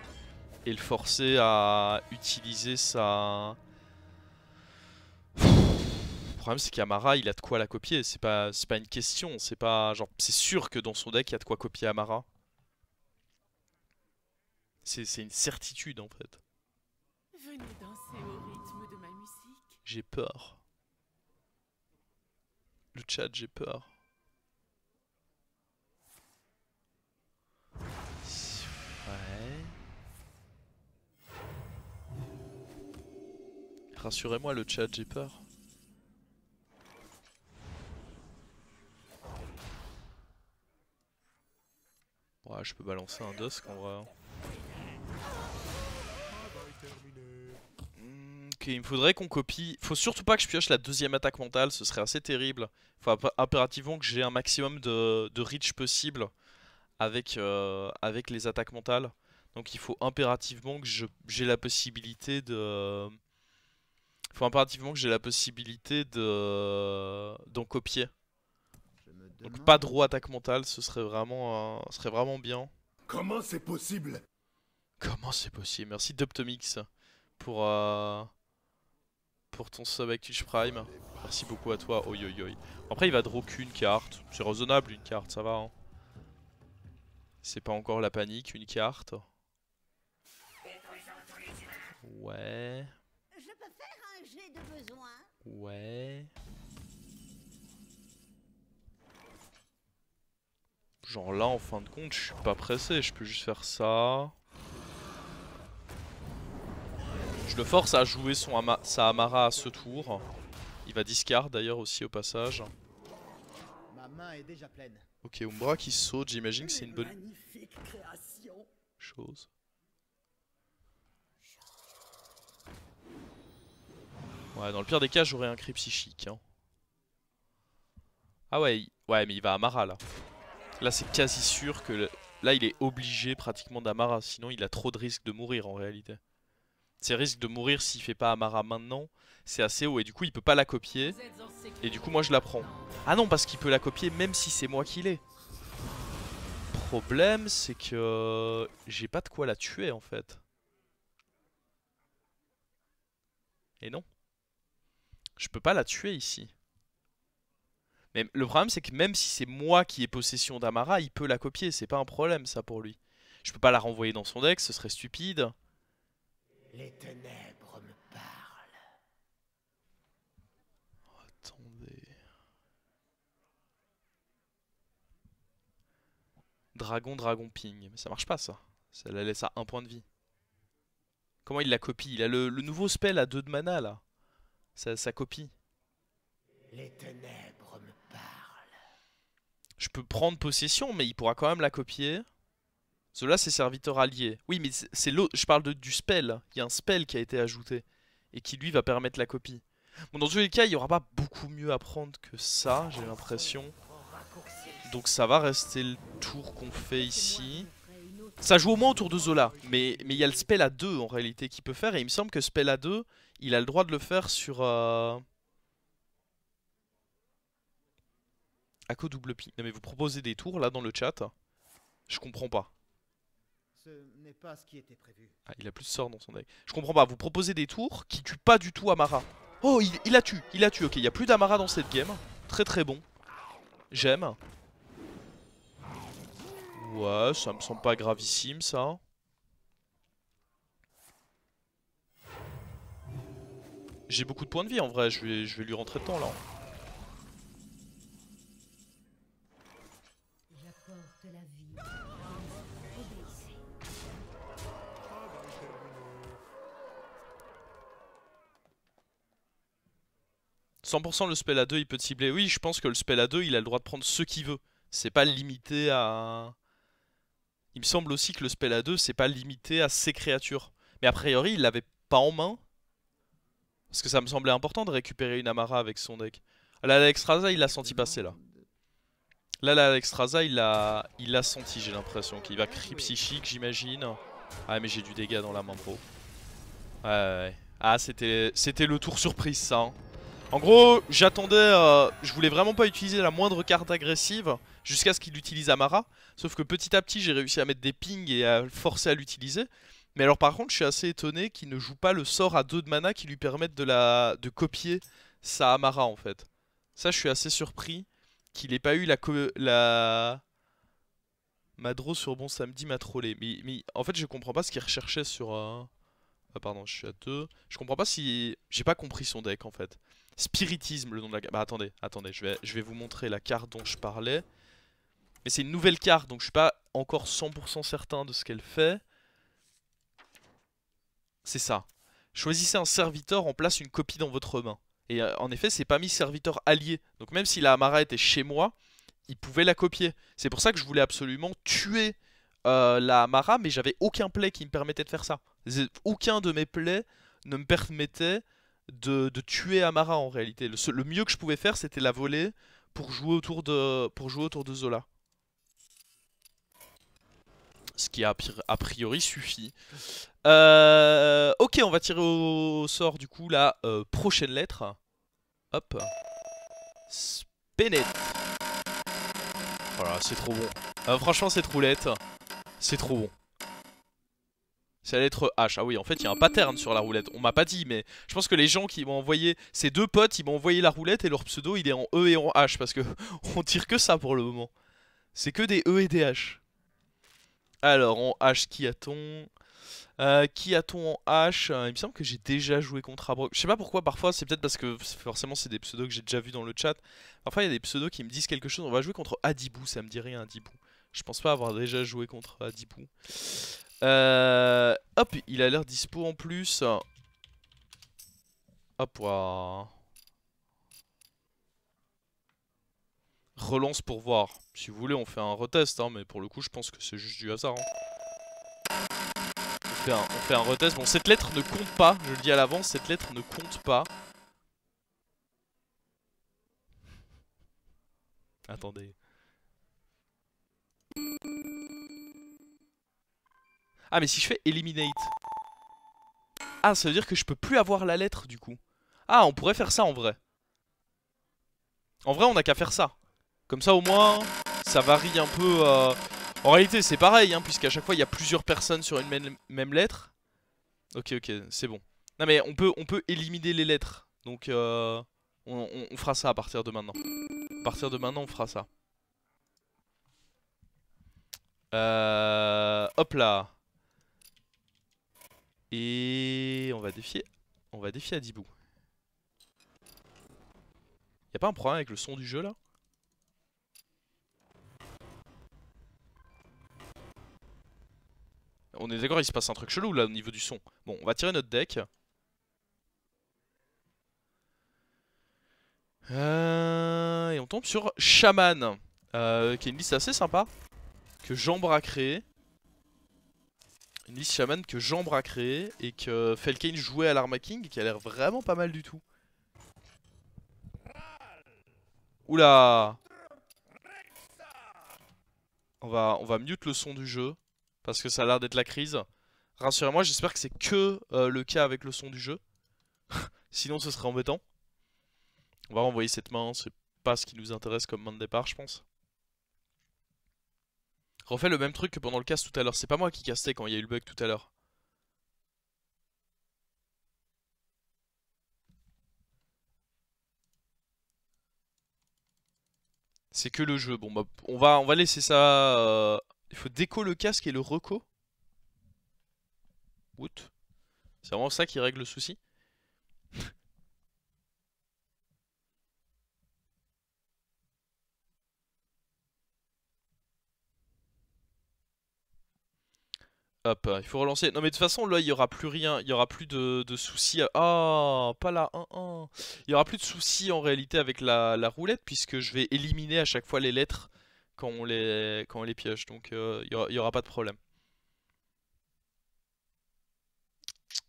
Speaker 1: et le forcer à utiliser sa... Le problème c'est qu'Amara il a de quoi la copier, c'est pas, pas une question, c'est pas genre c'est sûr que dans son deck il y a de quoi copier Amara. C'est une certitude en fait. J'ai peur. Le chat, j'ai peur. Rassurez-moi, le chat, j'ai peur. Ouais, je peux balancer un dos en vrai. Hein. Il me faudrait qu'on copie. Faut surtout pas que je pioche la deuxième attaque mentale, ce serait assez terrible. Faut impérativement que j'ai un maximum de, reach possible avec, euh, avec les attaques mentales. Donc il faut impérativement que j'ai la possibilité de... faut impérativement que j'ai la possibilité de d'en copier. Donc pas de droit attaque mentale, ce serait vraiment, serait vraiment bien. Comment c'est possible Comment c'est possible Merci Doptomix pour, euh, pour ton sub avec Twitch Prime. Merci beaucoup à toi. Oi, oi, oi. Après, il va draw qu'une carte. C'est raisonnable, une carte, ça va. Hein. C'est pas encore la panique, une carte. Ouais. Je peux faire de besoin. Ouais. Genre là, en fin de compte, je suis pas pressé. Je peux juste faire ça. Je le force à jouer son sa Amara à ce tour. Il va discard d'ailleurs aussi au passage. Ma main est Ok, Umbra qui saute, j'imagine que c'est une bonne chose. Ouais, dans le pire des cas, j'aurais un cri psychique. Hein. Ah ouais, ouais, mais il va Amara là. Là, c'est quasi sûr que... Là, il est obligé pratiquement d'Amara, sinon il a trop de risques de mourir en réalité. C'est risque de mourir s'il fait pas Amara maintenant, c'est assez haut. Et du coup, il peut pas la copier. Et du coup, moi, je la prends. Ah non, parce qu'il peut la copier même si c'est moi qui l'ai. Problème, c'est que euh, j'ai pas de quoi la tuer, en fait. Et non. Je peux pas la tuer ici. Mais le problème, c'est que même si c'est moi qui ai possession d'Amara, il peut la copier. C'est pas un problème, ça, pour lui. Je peux pas la renvoyer dans son deck, ce serait stupide. Les ténèbres me parlent. Attendez. Dragon, dragon, ping. Mais ça marche pas ça. Ça la laisse à un point de vie. Comment il la copie Il a le, nouveau spell à 2 de mana là. Ça, ça copie. Les ténèbres me parlent. Je peux prendre possession, mais il pourra quand même la copier. Zola c'est serviteur allié. Oui, mais c'est l'autre. Je parle de, du spell. Il y a un spell qui a été ajouté. Et qui, lui, va permettre la copie. Bon, dans tous les cas, il n'y aura pas beaucoup mieux à prendre que ça, j'ai l'impression. Donc ça va rester le tour qu'on fait ici. Ça joue au moins autour de Zola. Mais il y a le spell à 2, en réalité, Qui peut faire. Et il me semble que spell à 2, il a le droit de le faire sur... à euh, Ako double pi. Non mais vous proposez des tours, là, dans le chat. Je comprends pas. Ce n'est pas ce qui était prévu. Ah, il a plus de sorts dans son deck. Je comprends pas, vous proposez des tours qui tuent pas du tout Amara. Oh, il, a tué. il a tué. Ok, il y a plus d'Amara dans cette game. Très très bon. J'aime. Ouais, ça me semble pas gravissime ça. J'ai beaucoup de points de vie en vrai, je vais, je vais lui rentrer dedans là. 100% le spell à 2 il peut te cibler. Oui, je pense que le spell à 2 il a le droit de prendre ce qu'il veut. C'est pas limité à. Il me semble aussi que le spell à 2 c'est pas limité à ses créatures. Mais a priori il l'avait pas en main. Parce que ça me semblait important de récupérer une Amara avec son deck. Là, l'Alexstraza il l'a senti passer là. Là, là, il l'a il a senti, j'ai l'impression. Qu'il va cri psychique, j'imagine. Ah, mais j'ai du dégât dans la main pro. Ouais, ouais, Ah, c'était le tour surprise ça. Hein. En gros, j'attendais, euh, je voulais vraiment pas utiliser la moindre carte agressive jusqu'à ce qu'il utilise Amara. Sauf que petit à petit, j'ai réussi à mettre des pings et à le forcer à l'utiliser. Mais alors par contre, je suis assez étonné qu'il ne joue pas le sort à 2 de mana qui lui permette de, la... de copier sa Amara en fait. Ça, je suis assez surpris qu'il ait pas eu la... la... Madro sur Bon Samedi m'a trollé. Mais, en fait, je comprends pas ce qu'il recherchait sur... Euh, ah, pardon, je suis à 2. Je comprends pas si... J'ai pas compris son deck en fait. Spiritisme, le nom de la carte. Bah attendez, attendez, je vais, je vais vous montrer la carte dont je parlais. Mais c'est une nouvelle carte, donc je suis pas encore 100% certain de ce qu'elle fait. C'est ça. Choisissez un serviteur, en place une copie dans votre main. Et euh, en effet, c'est pas mis serviteur allié. Donc même si la Amara était chez moi, il pouvait la copier. C'est pour ça que je voulais absolument tuer euh, la Mara, mais j'avais aucun play qui me permettait de faire ça. Aucun de mes plays ne me permettait de, tuer Amara en réalité. Le, mieux que je pouvais faire, c'était la voler pour jouer autour de, pour jouer autour de Zola. Ce qui a, a priori suffit. Euh, ok, on va tirer au sort du coup la euh, prochaine lettre. Hop. Spenet. Voilà, c'est trop bon. franchement, c'est roulette, c'est trop bon. C'est la lettre H. Ah oui, en fait, il y a un pattern sur la roulette. On m'a pas dit, mais je pense que les gens qui m'ont envoyé, ces deux potes, ils m'ont envoyé la roulette et leur pseudo, il est en E et en H parce que on tire que ça pour le moment. C'est que des E et des H. Alors, en H, qui a-t-on euh, Qui a-t-on en H euh, Il me semble que j'ai déjà joué contre Abro Je sais pas pourquoi, parfois, c'est peut-être parce que forcément, c'est des pseudos que j'ai déjà vu dans le chat. Parfois, il y a des pseudos qui me disent quelque chose. On va jouer contre Adibou, ça me dirait rien, Adibou. Je pense pas avoir déjà joué contre Adipou. Euh, hop, il a l'air dispo en plus. Hop, Relance pour voir. Si vous voulez, on fait un retest, hein, mais pour le coup, je pense que c'est juste du hasard. Hein. on fait un retest. Bon, cette lettre ne compte pas, je le dis à l'avance, cette lettre ne compte pas. Attendez. Ah mais si je fais eliminate Ah ça veut dire que je peux plus avoir la lettre du coup Ah on pourrait faire ça en vrai En vrai on a qu'à faire ça Comme ça au moins ça varie un peu euh. En réalité c'est pareil hein, puisqu'à chaque fois il y a plusieurs personnes sur une même, lettre Ok ok c'est bon Non mais on peut, on peut éliminer les lettres Donc euh, on, on fera ça à partir de maintenant À partir de maintenant on fera ça euh, hop là. Et on va défier. On va défier Adibou. Y'a pas un problème avec le son du jeu là On est d'accord, il se passe un truc chelou là au niveau du son. Bon, on va tirer notre deck. Euh, et on tombe sur Shaman, euh, qui est une liste assez sympa que Jambra a créé. Une liste Shaman que Jambra a créé et que Felkane jouait à l'arma King qui a l'air vraiment pas mal du tout. Oula on va, on va mute le son du jeu parce que ça a l'air d'être la crise. Rassurez-moi, j'espère que c'est que euh, le cas avec le son du jeu. Sinon ce serait embêtant. On va renvoyer cette main, c'est pas ce qui nous intéresse comme main de départ je pense fait le même truc que pendant le casse tout à l'heure. C'est pas moi qui castais quand il y a eu le bug tout à l'heure. C'est que le jeu. Bon, bah, on va, on va laisser ça. Euh, il faut déco le casque et le reco. Woot. C'est vraiment ça qui règle le souci. Hop, hein, il faut relancer. Non mais de toute façon, là, il n'y aura plus rien. Il n'y aura plus de, soucis. Ah, pas là. Il n'y aura plus de soucis en réalité avec la, roulette, puisque je vais éliminer à chaque fois les lettres quand on les, quand les pioche. Donc euh, il n'y aura, pas de problème.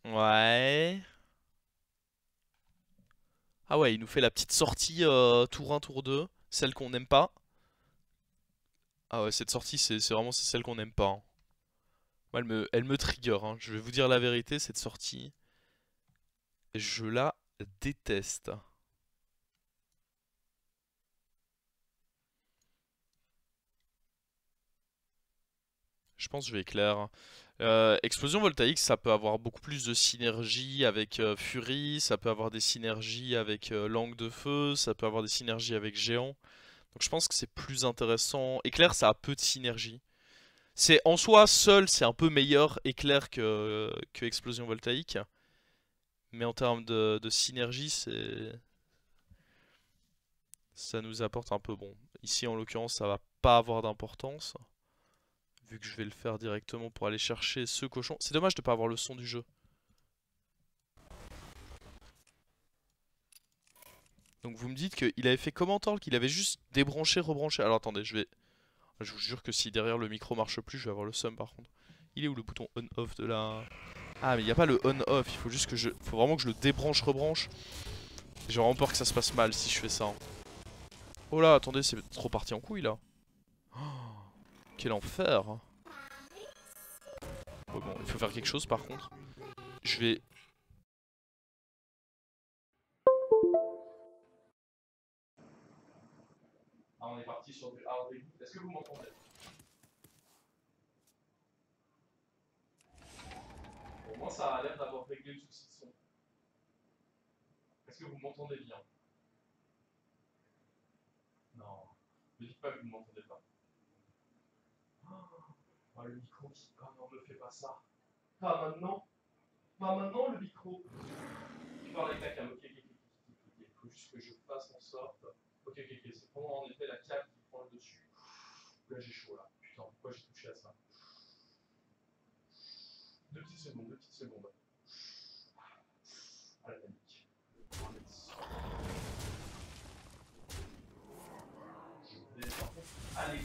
Speaker 1: Ouais. Ah ouais, il nous fait la petite sortie euh, tour 1, tour 2, celle qu'on n'aime pas. Ah ouais, cette sortie, c'est vraiment celle qu'on n'aime pas. Hein elle me, elle trigger, hein. je vais vous dire la vérité, cette sortie, je la déteste. Je pense que je vais éclair. Euh, explosion voltaïque, ça peut avoir beaucoup plus de synergie avec euh, Fury, ça peut avoir des synergies avec euh, Langue de Feu, ça peut avoir des synergies avec Géant. Donc je pense que c'est plus intéressant. Éclair, ça a peu de synergies. C'est en soi seul, c'est un peu meilleur et clair que, Explosion Voltaïque. Mais en termes de, synergie, c'est. Ça nous apporte un peu. Bon, ici en l'occurrence, ça va pas avoir d'importance. Vu que je vais le faire directement pour aller chercher ce cochon. C'est dommage de pas avoir le son du jeu. Donc vous me dites qu'il avait fait comment Qu'il avait juste débranché, rebranché. Alors attendez, je vais je vous jure que si derrière le micro marche plus, je vais avoir le seum par contre. Il est où le bouton on-off de la... Ah mais il n'y a pas le on-off, il faut juste que je... Faut vraiment que je le débranche, rebranche. J'ai vraiment peur que ça se passe mal si je fais ça. Hein. Oh là, attendez, c'est trop parti en couille là. Oh, quel enfer. bon, il faut faire quelque chose par contre. Je vais Ah, on est parti sur du hard Est-ce que vous m'entendez Au moins, ça a l'air d'avoir réglé le souci de son. Est-ce que vous m'entendez bien Non. Ne dites pas que vous ne m'entendez pas. Oh, le micro qui... Oh non, ne fais pas ça. Pas maintenant. Pas maintenant, le micro. Il parle avec la cam. Ok, ok, Il faut juste que je fasse en sort. Ok, ok, ok, c'est moi en effet la cape qui prend le dessus. Là, j'ai chaud, là. Putain, pourquoi j'ai touché à ça Deux petites secondes, deux petites secondes. À ah, la panique. Allez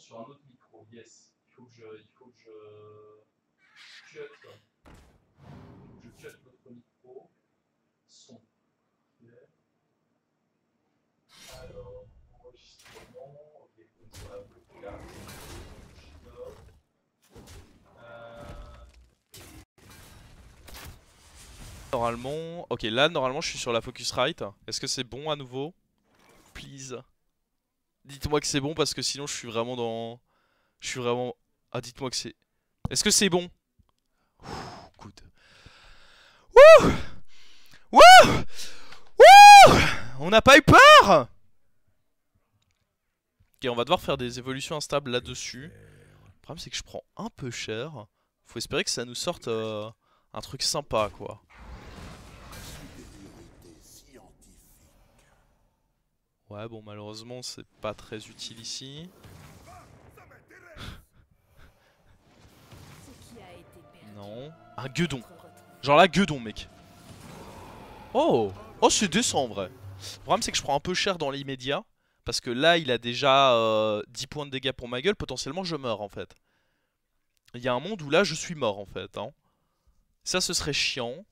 Speaker 1: sur un autre micro. Yes. Il faut que je. Il faut je. Hein. je l'autre micro. Son. Alors, enregistrement. Ok, va bloquer euh, Normalement, ok là normalement je suis sur la focus right, est-ce que c'est bon à nouveau Please Dites-moi que c'est bon parce que sinon je suis vraiment dans... Je suis vraiment... Ah, dites-moi que c'est... Est-ce que c'est bon Ouh, Good. Wouh Wouh On n'a pas eu peur Ok, on va devoir faire des évolutions instables là-dessus. Le problème, c'est que je prends un peu cher. Faut espérer que ça nous sorte euh, un truc sympa, quoi. Ouais, bon, malheureusement, c'est pas très utile ici. non. Un gueudon. Genre là, gueudon, mec. Oh Oh, c'est décent, en vrai. Le problème, c'est que je prends un peu cher dans l'immédiat. Parce que là, il a déjà 10 euh, points de dégâts pour ma gueule. Potentiellement, je meurs, en fait. Il y a un monde où là, je suis mort, en fait. Hein. Ça, ce serait chiant.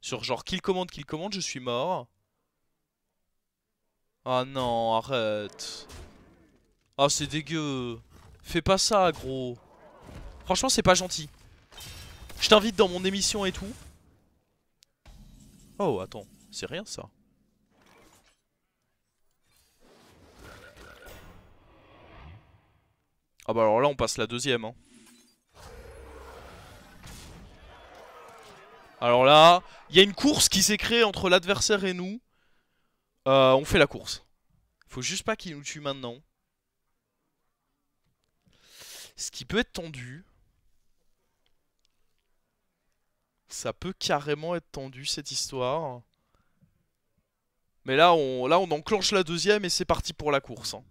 Speaker 1: Sur genre, kill commande, qu'il commande, je suis mort. Ah oh non, arrête. Ah, c'est dégueu. Fais pas ça, gros. Franchement, c'est pas gentil. Je t'invite dans mon émission et tout. Oh, attends. C'est rien, ça. Ah bah alors là, on passe la deuxième. Hein. Alors là, il y a une course qui s'est créée entre l'adversaire et nous. Euh, on fait la course. Faut juste pas qu'il nous tue maintenant. Ce qui peut être tendu. Ça peut carrément être tendu cette histoire. Mais là on, là, on enclenche la deuxième et c'est parti pour la course. Hein.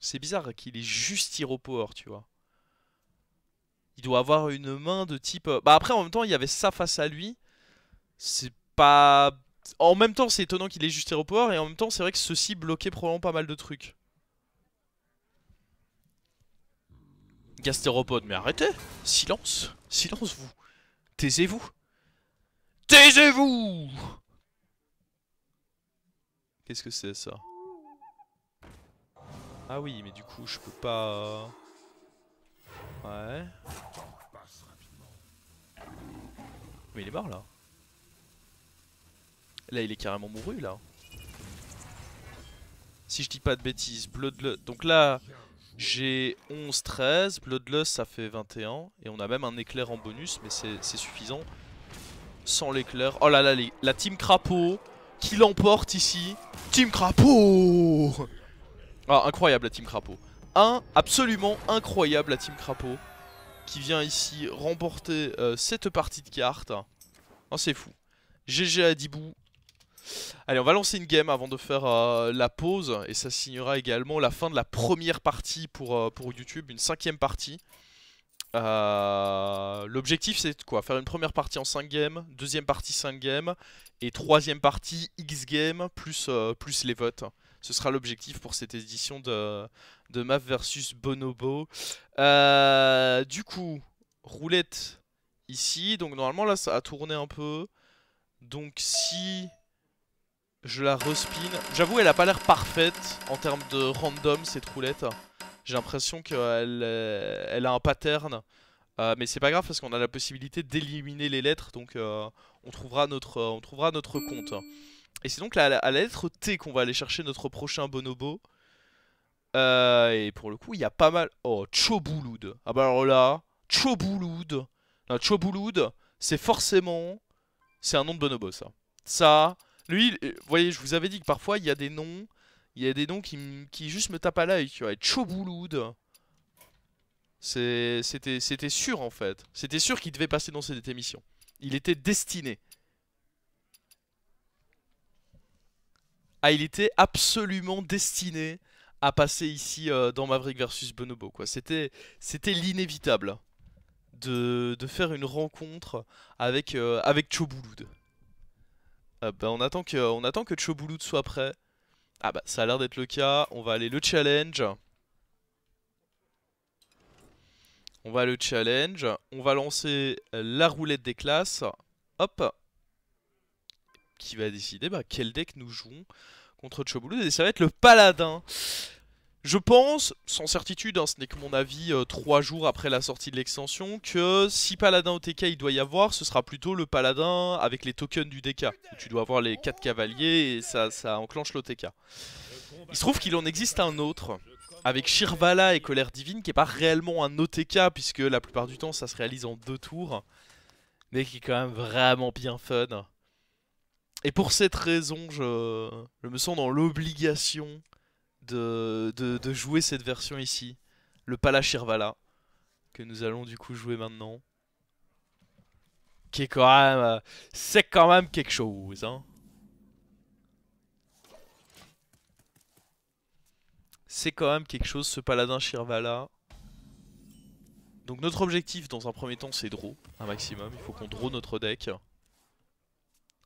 Speaker 1: C'est bizarre qu'il est juste hero power, tu vois. Il doit avoir une main de type... Euh, bah après, en même temps, il y avait ça face à lui. C'est pas en même temps, c'est étonnant qu'il ait juste aéroport et en même temps, c'est vrai que ceci bloquait probablement pas mal de trucs. Gastéropode, mais arrêtez Silence Silence, vous Taisez-vous Taisez-vous Qu'est-ce que c'est, ça Ah oui, mais du coup, je peux pas... Euh, ouais... Mais il est mort, là Là, il est carrément mouru, là. Si je dis pas de bêtises, Bloodlust... Donc là, j'ai 11, 13, Bloodlust, ça fait 21. Et on a même un éclair en bonus, mais c'est suffisant. Sans l'éclair... Oh là là, la team crapaud qui l'emporte ici. Team crapaud ah, incroyable la team crapaud. Un, absolument incroyable la team crapaud. Qui vient ici remporter euh, cette partie de carte. Oh, c'est fou. GG à Dibou. Allez, on va lancer une game avant de faire euh, la pause. Et ça signera également la fin de la première partie pour, euh, pour YouTube, une cinquième partie. Euh, l'objectif c'est quoi Faire une première partie en 5 games, deuxième partie 5 games et troisième partie X games plus, plus les votes. Ce sera l'objectif pour cette édition de, de Map versus Bonobo. du coup, roulette ici. Donc normalement là ça a tourné un peu. Donc si je la respin. J'avoue, elle a pas l'air parfaite en termes de random, cette roulette. J'ai l'impression qu'elle euh, elle a un pattern. Euh, mais c'est pas grave parce qu'on a la possibilité d'éliminer les lettres. Donc euh, on, trouvera notre, on trouvera notre compte. Et c'est donc à la, la, lettre T qu'on va aller chercher notre prochain bonobo. et pour le coup, il y a pas mal... Oh, Chobouloud. Ah bah alors là, Chobouloud. Chobouloud, c'est forcément... C'est un nom de bonobo ça. Ça, lui, vous euh, voyez, je vous avais dit que parfois il y a des noms, il y a des noms qui, qui juste me tapent à l'œil, tu Chobouloud. C'était sûr en fait. C'était sûr qu'il devait passer dans cette émission. Il était destiné. Ah, il était absolument destiné à passer ici euh, dans Maverick versus Bonobo. quoi. C'était l'inévitable de, faire une rencontre avec, euh, avec Chobouloud. Ah bah, on attend que, on attend que Chobouloud soit prêt. Ah bah ça a l'air d'être le cas. On va aller le challenge. On va le challenge. On va lancer la roulette des classes. Hop. Qui va décider bah, quel deck nous jouons contre Chobouloud. Et ça va être le paladin. Je pense, sans certitude, hein, ce n'est que mon avis, 3 euh, trois jours après la sortie de l'extension, que si paladin OTK il doit y avoir, ce sera plutôt le paladin avec les tokens du DK, tu dois avoir les 4 cavaliers et ça, ça enclenche l'OTK. Il se trouve qu'il en existe un autre, avec Shirvala et Colère Divine, qui n'est pas réellement un OTK, puisque la plupart du temps ça se réalise en deux tours, mais qui est quand même vraiment bien fun. Et pour cette raison, je, je me sens dans l'obligation de, de, jouer cette version ici, le shirvala que nous allons du coup jouer maintenant. Qui est quand même... Euh, c'est quand même quelque chose, hein. C'est quand même quelque chose ce paladin Shirvala. Donc notre objectif dans un premier temps c'est draw, un maximum. Il faut qu'on draw notre deck.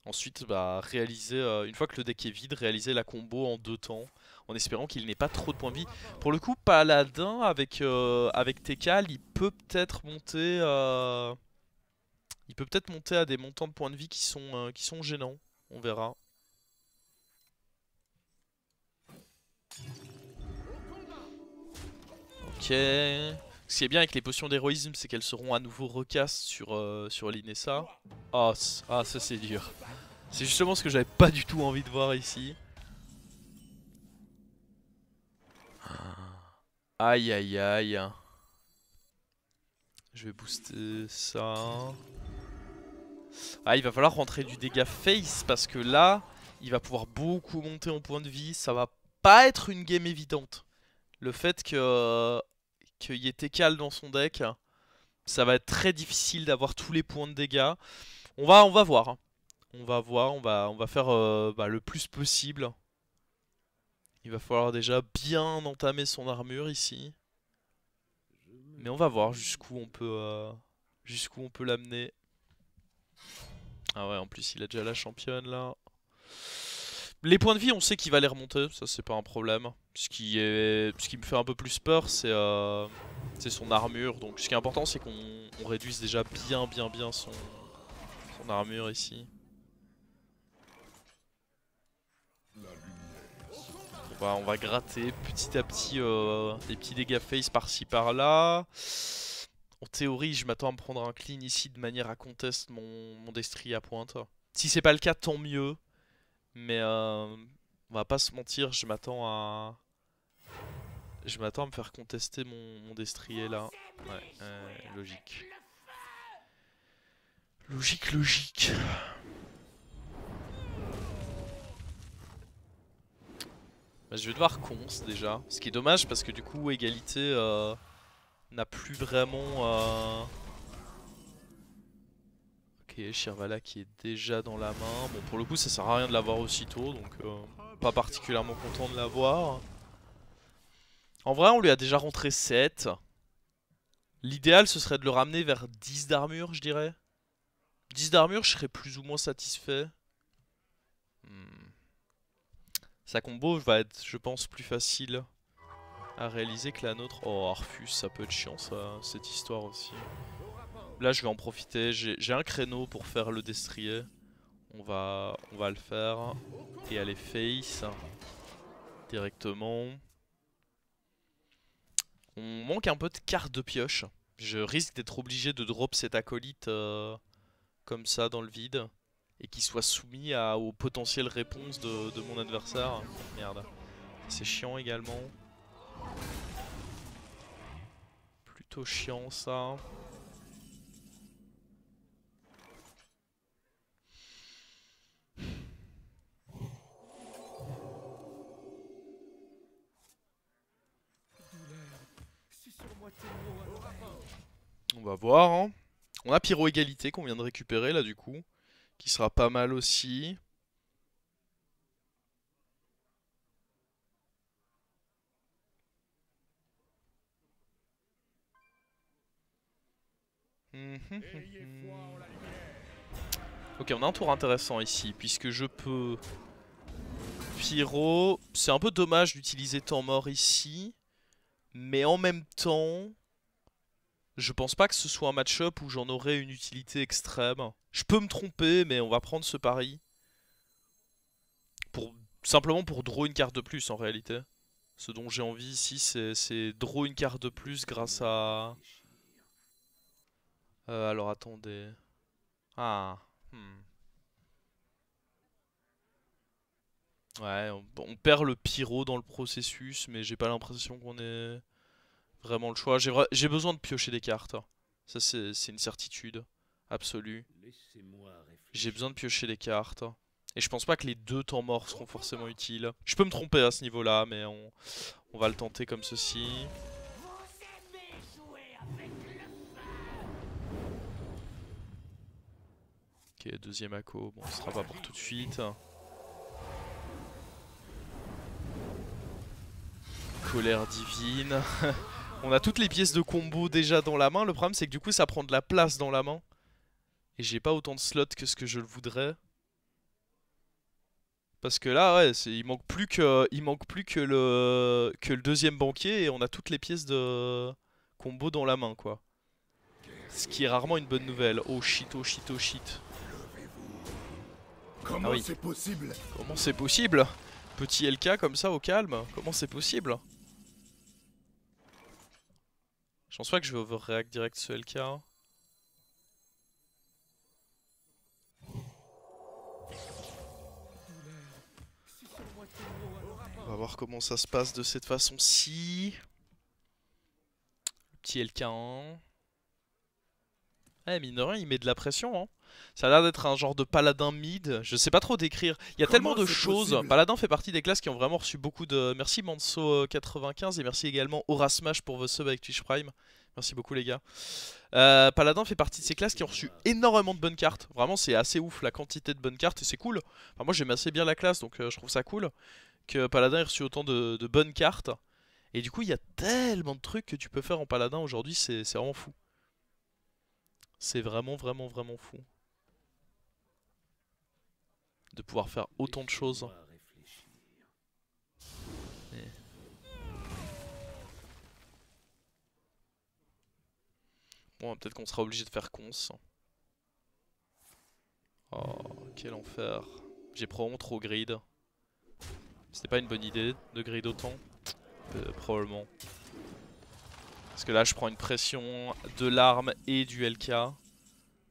Speaker 1: Ensuite, bah, réaliser, euh, une fois que le deck est vide, réaliser la combo en deux temps, en espérant qu'il n'ait pas trop de points de vie. Pour le coup, Paladin avec, euh, avec Tekal, il peut peut-être monter, euh, il peut peut-être monter à des montants de points de vie qui sont, qui sont gênants. On verra. Ok. Ce qui est bien avec les potions d'héroïsme, c'est qu'elles seront à nouveau recast sur, euh, sur l'Inessa. Oh, ah, ça c'est dur. C'est justement ce que j'avais pas du tout envie de voir ici. Ah. Aïe aïe aïe. Je vais booster ça. Ah, il va falloir rentrer du dégât face parce que là, il va pouvoir beaucoup monter en point de vie. Ça va pas être une game évidente. Le fait que euh, qu'il y ait Tekal dans son deck, ça va être très difficile d'avoir tous les points de dégâts. On va, on va voir. Hein. On va voir, on va, on va faire euh, bah, le plus possible. Il va falloir déjà bien entamer son armure ici. Mais on va voir jusqu'où on peut euh, jusqu'où on peut l'amener. Ah ouais, en plus il a déjà la championne là. Les points de vie, on sait qu'il va les remonter, ça c'est pas un problème. Ce qui, me fait un peu plus peur, euh, c'est son armure. Donc ce qui est important, c'est qu'on réduise déjà bien, bien, bien son, armure ici. On va, gratter petit à petit euh, des petits dégâts face par-ci par-là. En théorie, je m'attends à me prendre un clean ici de manière à contester mon, mon destri à pointe. Si c'est pas le cas, tant mieux. Mais euh, on va pas se mentir, je m'attends à... Je m'attends à me faire contester mon, destrier là. Ouais, logique. Logique, logique. Bah, je vais devoir cons déjà. Ce qui est dommage parce que du coup égalité euh, n'a plus vraiment... Euh, et Shirvala qui est déjà dans la main. Bon, pour le coup, ça sert à rien de l'avoir aussitôt, donc euh, pas particulièrement content de l'avoir. En vrai, on lui a déjà rentré 7. L'idéal, ce serait de le ramener vers 10 d'armure, je dirais. 10 d'armure, je serais plus ou moins satisfait. Hmm. Sa combo va être, je pense, plus facile à réaliser que la nôtre. Oh, Arfus, ça peut être chiant, ça, cette histoire aussi. Là, je vais en profiter. J'ai un créneau pour faire le destrier. On va, on va le faire. Et aller face. Directement. On manque un peu de cartes de pioche. Je risque d'être obligé de drop cet acolyte euh, comme ça dans le vide. Et qu'il soit soumis aux potentielles réponses de mon adversaire. Merde. C'est chiant également. Plutôt chiant ça. va voir. Hein. On a Pyro Égalité qu'on vient de récupérer là du coup. Qui sera pas mal aussi. Mm-hmm. ok, on a un tour intéressant ici, puisque je peux... Pyro, c'est un peu dommage d'utiliser temps mort ici, mais en même temps, je pense pas que ce soit un match-up où j'en aurais une utilité extrême. Je peux me tromper, mais on va prendre ce pari. Pour, simplement pour draw une carte de plus, en réalité. Ce dont j'ai envie ici, c'est draw une carte de plus grâce à... Euh, alors, attendez... Ah... Hmm. Ouais, on, perd le pyro dans le processus, mais j'ai pas l'impression qu'on est vraiment le choix. J'ai besoin de piocher des cartes. Hein. Ça, c'est une certitude absolue. J'ai besoin de piocher des cartes. Et je pense pas que les deux temps morts seront forcément utiles. Je peux me tromper à ce niveau-là, mais on, va le tenter comme ceci. Ok, deuxième acco. Bon, ce sera pas pour tout de suite. Colère divine. On a toutes les pièces de combo déjà dans la main. Le problème, c'est que du coup, ça prend de la place dans la main. Et j'ai pas autant de slots que ce que je le voudrais. Parce que là, ouais, il manque plus que, il manque plus que le, que le deuxième banquier et on a toutes les pièces de combo dans la main, quoi. Ce qui est rarement une bonne nouvelle. Oh shit, oh shit, oh shit. ah c'est possible Comment c'est possible Petit LK comme ça au calme, comment c'est possible je pense pas que je vais overreact direct ce LK. Hein. On va voir comment ça se passe de cette façon-ci. petit LK1. Eh mine il met de la pression. Hein. Ça a l'air d'être un genre de paladin mid. Je sais pas trop décrire. Il y a tellement de choses. Paladin fait partie des classes qui ont vraiment reçu beaucoup de. Merci Manso95 euh, et merci également Aurasmash pour vos subs avec Twitch Prime. Merci beaucoup les gars. Euh, paladin fait partie de ces classes qui ont reçu énormément de bonnes cartes. Vraiment c'est assez ouf la quantité de bonnes cartes et c'est cool. moi j'aime assez bien la classe donc euh, je trouve ça cool que Paladin ait reçu autant de bonnes cartes. Et du coup il y a tellement de trucs que tu peux faire en Paladin aujourd'hui, c'est vraiment fou. C'est vraiment vraiment vraiment fou de pouvoir faire autant de choses. Bon, peut-être qu'on sera obligé de faire cons. Oh, quel enfer. J'ai probablement trop grid. C'était pas une bonne idée de grid autant euh, Probablement. Parce que là, je prends une pression de l'arme et du LK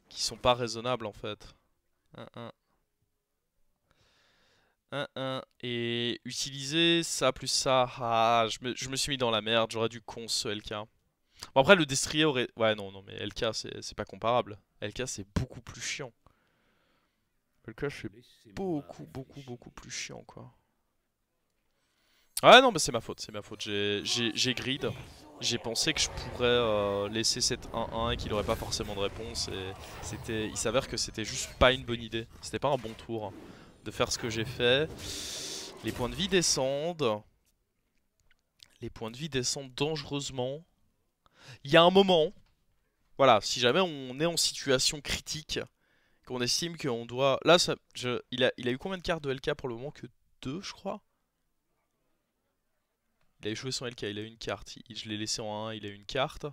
Speaker 1: qui sont pas raisonnables en fait. 1, 1. Et utiliser ça plus ça. Ah, je me, je me suis mis dans la merde. J'aurais dû cons ce LK. Bon, après, le destrier aurait... Ouais, non, non, mais LK, c'est pas comparable. LK, c'est beaucoup plus chiant. LK, c'est beaucoup, beaucoup, beaucoup plus chiant, quoi. Ah non, mais c'est ma faute, c'est ma faute. J'ai grid. J'ai pensé que je pourrais euh, laisser cette 1-1 et qu'il aurait pas forcément de réponse. Et il s'avère que c'était juste pas une bonne idée. C'était pas un bon tour de faire ce que j'ai fait. Les points de vie descendent. Les points de vie descendent dangereusement. Il y a un moment, voilà, si jamais on est en situation critique, qu'on estime qu'on doit... Là, il, a, a eu combien de cartes de LK pour le moment Que deux, je crois il a échoué son LK, il a une carte. je l'ai laissé en 1, il a une carte.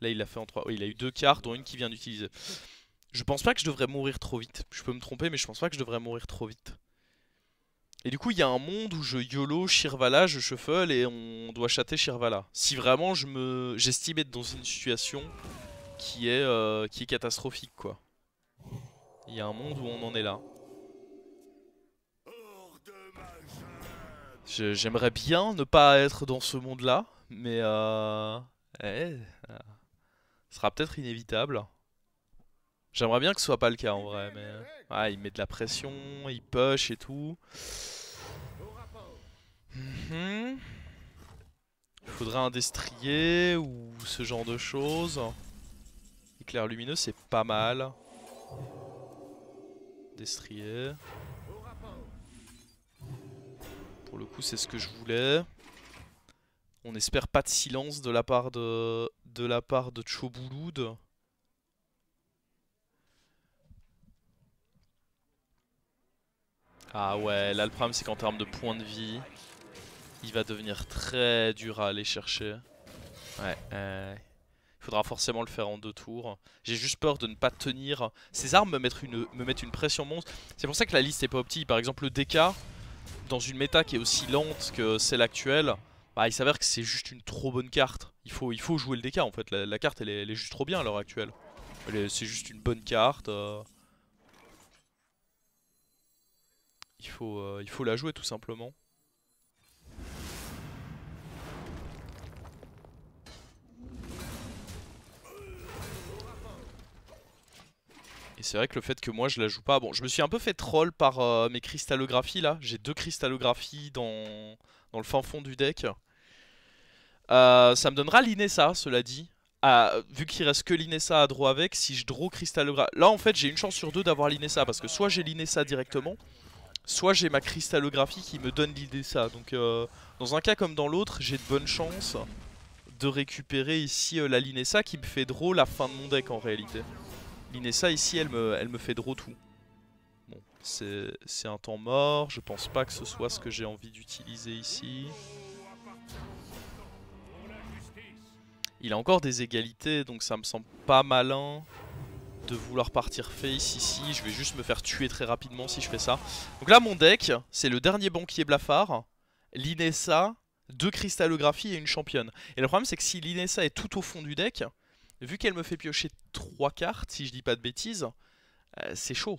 Speaker 1: Là, il l'a fait en 3. il a eu deux cartes, dont une qui vient d'utiliser. Je pense pas que je devrais mourir trop vite. Je peux me tromper, mais je pense pas que je devrais mourir trop vite. Et du coup, il y a un monde où je YOLO Shirvala, je shuffle et on doit chatter Shirvala. Si vraiment je me j'estime être dans une situation qui est, euh, qui est catastrophique, quoi. Il y a un monde où on en est là. J'aimerais bien ne pas être dans ce monde-là, mais euh... Eh, euh, ce sera peut-être inévitable. J'aimerais bien que ce soit pas le cas en vrai, mais... Ah, il met de la pression, il push et tout. Mhm. Il faudrait un destrier ou ce genre de choses. Éclair lumineux, c'est pas mal. Destrier. Pour le coup, c'est ce que je voulais. On espère pas de silence de la part de, de, la part de Chobouloud. Ah ouais, là le problème c'est qu'en termes de points de vie, il va devenir très dur à aller chercher. Ouais, euh, il faudra forcément le faire en deux tours. J'ai juste peur de ne pas tenir. Ces armes me mettent une, me une pression monstre. C'est pour ça que la liste est pas optique. Par exemple le DK, dans une méta qui est aussi lente que celle actuelle, bah, il s'avère que c'est juste une trop bonne carte. Il faut, il faut jouer le DK en fait. La, carte elle est, elle est, juste trop bien à l'heure actuelle. C'est juste une bonne carte. Euh. il faut, euh, il faut la jouer tout simplement. Et c'est vrai que le fait que moi je la joue pas... Bon, je me suis un peu fait troll par euh, mes cristallographies là. J'ai deux cristallographies dans, dans le fin fond du deck. Euh, ça me donnera l'Inessa, cela dit. Ah, vu qu'il reste que l'Inessa à draw avec, si je draw cristallographie... Là en fait j'ai une chance sur deux d'avoir l'Inessa parce que soit j'ai l'Inessa directement, soit j'ai ma cristallographie qui me donne l'idée ça. Donc euh, dans un cas comme dans l'autre, j'ai de bonnes chances de récupérer ici euh, la Linessa qui me fait draw la fin de mon deck en réalité. Linessa ici, elle me, elle me fait draw tout. Bon, c'est un temps mort, je pense pas que ce soit ce que j'ai envie d'utiliser ici. Il a encore des égalités, donc ça me semble pas malin de vouloir partir face ici. Je vais juste me faire tuer très rapidement si je fais ça. Donc là, mon deck, c'est le dernier banquier blafard, l'Inessa, deux cristallographies et une championne. Et le problème, c'est que si l'Inessa est tout au fond du deck, vu qu'elle me fait piocher trois cartes, si je dis pas de bêtises, euh, c'est chaud.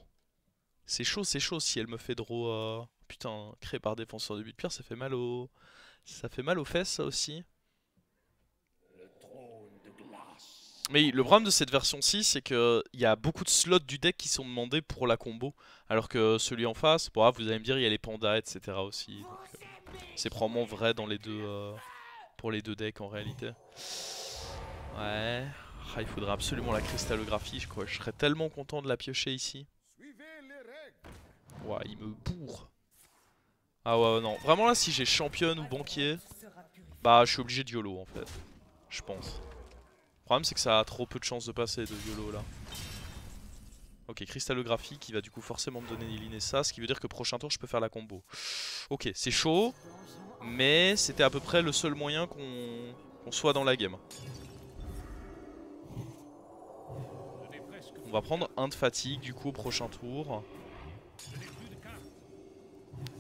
Speaker 1: C'est chaud, c'est chaud si elle me fait draw... Euh, putain, créé par défenseur de but pierre, ça fait mal au... Ça fait mal aux fesses, ça aussi. Mais le problème de cette version-ci, c'est qu'il y a beaucoup de slots du deck qui sont demandés pour la combo. Alors que celui en face, ah, vous allez me dire, il y a les pandas, etc. aussi. Euh, c'est probablement vrai dans les deux, euh, pour les deux decks en réalité. Ouais. Ah, il faudrait absolument la cristallographie, je crois, Je serais tellement content de la piocher ici. ouais il me bourre. Ah ouais, non. Vraiment là, si j'ai championne ou banquier, bah je suis obligé de YOLO en fait. Je pense problème c'est que ça a trop peu de chances de passer de YOLO là. Ok, cristallographie qui va du coup forcément me donner ça ce qui veut dire que prochain tour je peux faire la combo. Ok, c'est chaud, mais c'était à peu près le seul moyen qu'on soit dans la game. On va prendre un de fatigue du coup au prochain tour.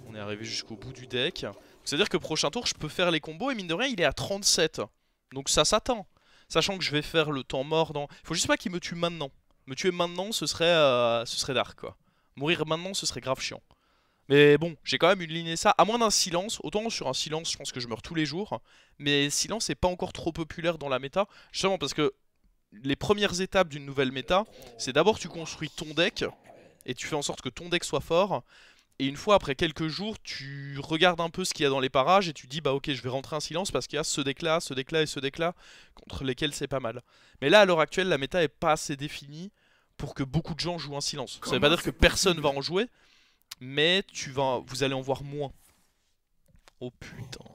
Speaker 1: On est arrivé jusqu'au bout du deck. C'est-à-dire que prochain tour je peux faire les combos et mine de rien il est à 37. Donc ça s'attend sachant que je vais faire le temps mort dans... Il faut juste pas qu'il me tue maintenant. Me tuer maintenant, ce serait, euh, ce serait dark, quoi. Mourir maintenant, ce serait grave chiant. Mais bon, j'ai quand même une ligne et ça, à moins d'un silence, autant sur un silence, je pense que je meurs tous les jours, mais silence n'est pas encore trop populaire dans la méta, justement parce que les premières étapes d'une nouvelle méta, c'est d'abord tu construis ton deck, et tu fais en sorte que ton deck soit fort, et une fois après quelques jours, tu regardes un peu ce qu'il y a dans les parages et tu dis bah ok je vais rentrer en silence parce qu'il y a ce déclat, ce déclat et ce déclat contre lesquels c'est pas mal. Mais là à l'heure actuelle la méta est pas assez définie pour que beaucoup de gens jouent en silence. Ça ça veut pas dire que personne va en jouer, mais tu vas, vous allez en voir moins. Oh putain.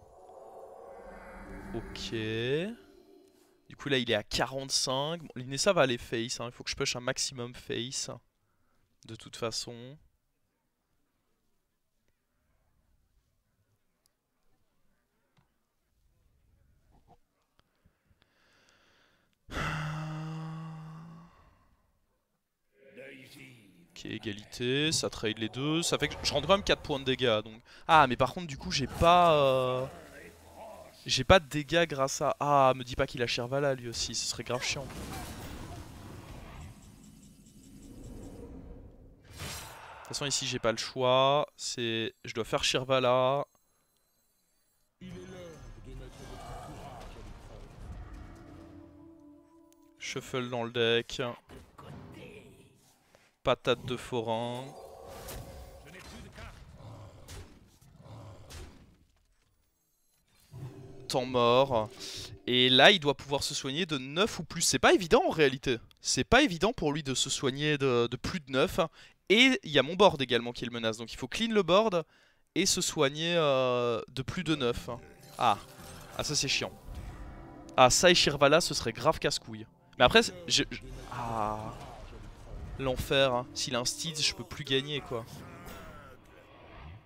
Speaker 1: Ok. Du coup là il est à 45. Bon, L'Inessa va aller face, hein. il faut que je push un maximum face. De toute façon. Ok, égalité, ça trade les deux. Ça fait que je rentre quand même 4 points de dégâts. Donc... Ah, mais par contre, du coup, j'ai pas... Euh, j'ai pas de dégâts grâce à... Ah, me dis pas qu'il a Shirvala lui aussi, ce serait grave chiant. De toute façon, ici, j'ai pas le choix. C'est... Je dois faire Shirvala Shuffle dans le deck. Patate de forain. Temps mort. Et là, il doit pouvoir se soigner de 9 ou plus. C'est pas évident en réalité. C'est pas évident pour lui de se soigner de, plus de 9. Et il y a mon board également qui le menace. Donc il faut clean le board et se soigner euh, de plus de 9. Ah, ah ça c'est chiant. Ah ça et Shirvala, ce serait grave casse-couille après, je... Ah. L'enfer. Hein. S'il a un Steeds, je peux plus gagner, quoi.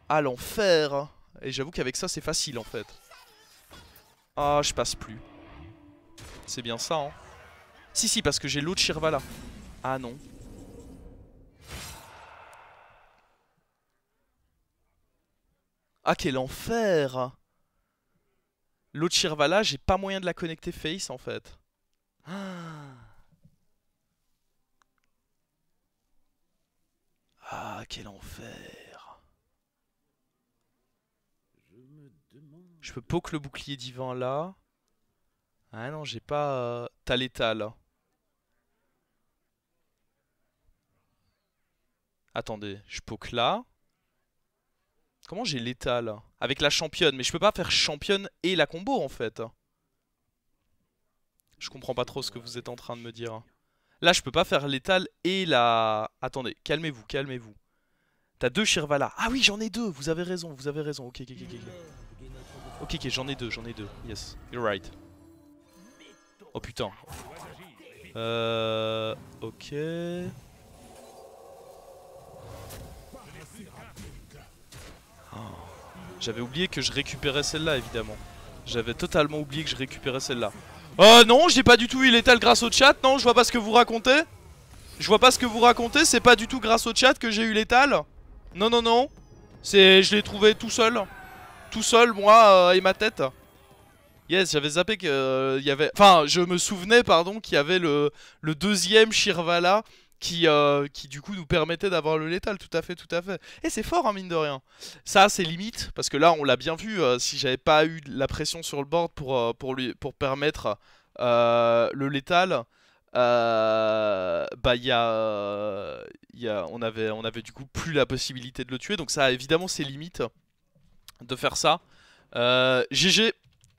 Speaker 1: Ah, l'enfer. Hein. Et j'avoue qu'avec ça, c'est facile, en fait. Ah, je passe plus. C'est bien ça, hein. Si, si, parce que j'ai l'autre Shirvala. Ah, non. Ah, quel enfer L'autre Shirvala, j'ai pas moyen de la connecter face, en fait. Ah, ah, quel enfer. Je peux poke le bouclier divin là. Ah non, j'ai pas euh, T'as l'étale Attendez, je poke là. Comment j'ai l'étale Avec la championne, mais je peux pas faire championne et la combo en fait. Je comprends pas trop ce que vous êtes en train de me dire. Hein. Là, je peux pas faire l'étal et la... Attendez, calmez-vous, calmez-vous. T'as deux Shirvala. Ah oui, j'en ai deux. Vous avez raison, vous avez raison. Ok, ok, ok, ok. Ok, j'en ai deux, j'en ai deux. Yes, you're right. Oh putain. Euh... Ok... Ah. J'avais oublié que je récupérais celle-là, évidemment. J'avais totalement oublié que je récupérais celle-là. Oh non j'ai pas du tout eu l'étal grâce au chat Non je vois pas ce que vous racontez Je vois pas ce que vous racontez C'est pas du tout grâce au chat que j'ai eu l'étal Non non non C'est Je l'ai trouvé tout seul Tout seul moi euh, et ma tête Yes j'avais zappé qu'il euh, y avait Enfin je me souvenais pardon qu'il y avait le, le deuxième Shirvala qui, euh, qui du coup nous permettait d'avoir le létal, tout à fait, tout à fait. Et c'est fort, en hein, mine de rien. Ça, c'est limite, parce que là, on l'a bien vu, euh, si j'avais pas eu la pression sur le board pour, euh, pour, lui, pour permettre le létal, bah, il y a, y a, on, avait, on avait du coup plus la possibilité de le tuer, donc ça évidemment c'est limite de faire ça. GG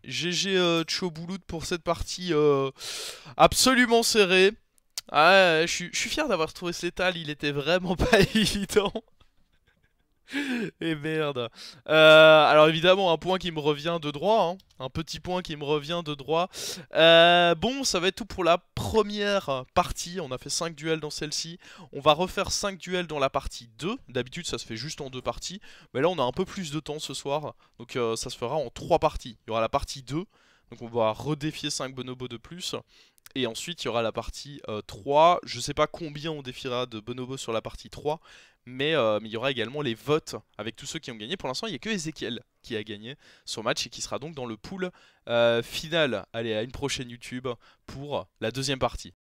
Speaker 1: GG Chobouloud pour cette partie absolument serrée. Ah, je suis fier d'avoir trouvé cet al, il était vraiment pas évident. Et merde. Euh, alors évidemment, un point qui me revient de droit. Hein. Un petit point qui me revient de droit. Euh, bon, ça va être tout pour la première partie. On a fait 5 duels dans celle-ci. On va refaire 5 duels dans la partie 2. D'habitude, ça se fait juste en deux parties. Mais là, on a un peu plus de temps ce soir. Donc euh, ça se fera en 3 parties. Il y aura la partie 2. Donc on va redéfier 5 bonobos de plus. Et ensuite, il y aura la partie 3. Euh, Je sais pas combien on défiera de bonobos sur la partie 3. Euh, mais il y aura également les votes avec tous ceux qui ont gagné. Pour l'instant, il n'y a que Ezekiel qui a gagné son match et qui sera donc dans le pool euh, final. Allez, à une prochaine YouTube pour la deuxième partie.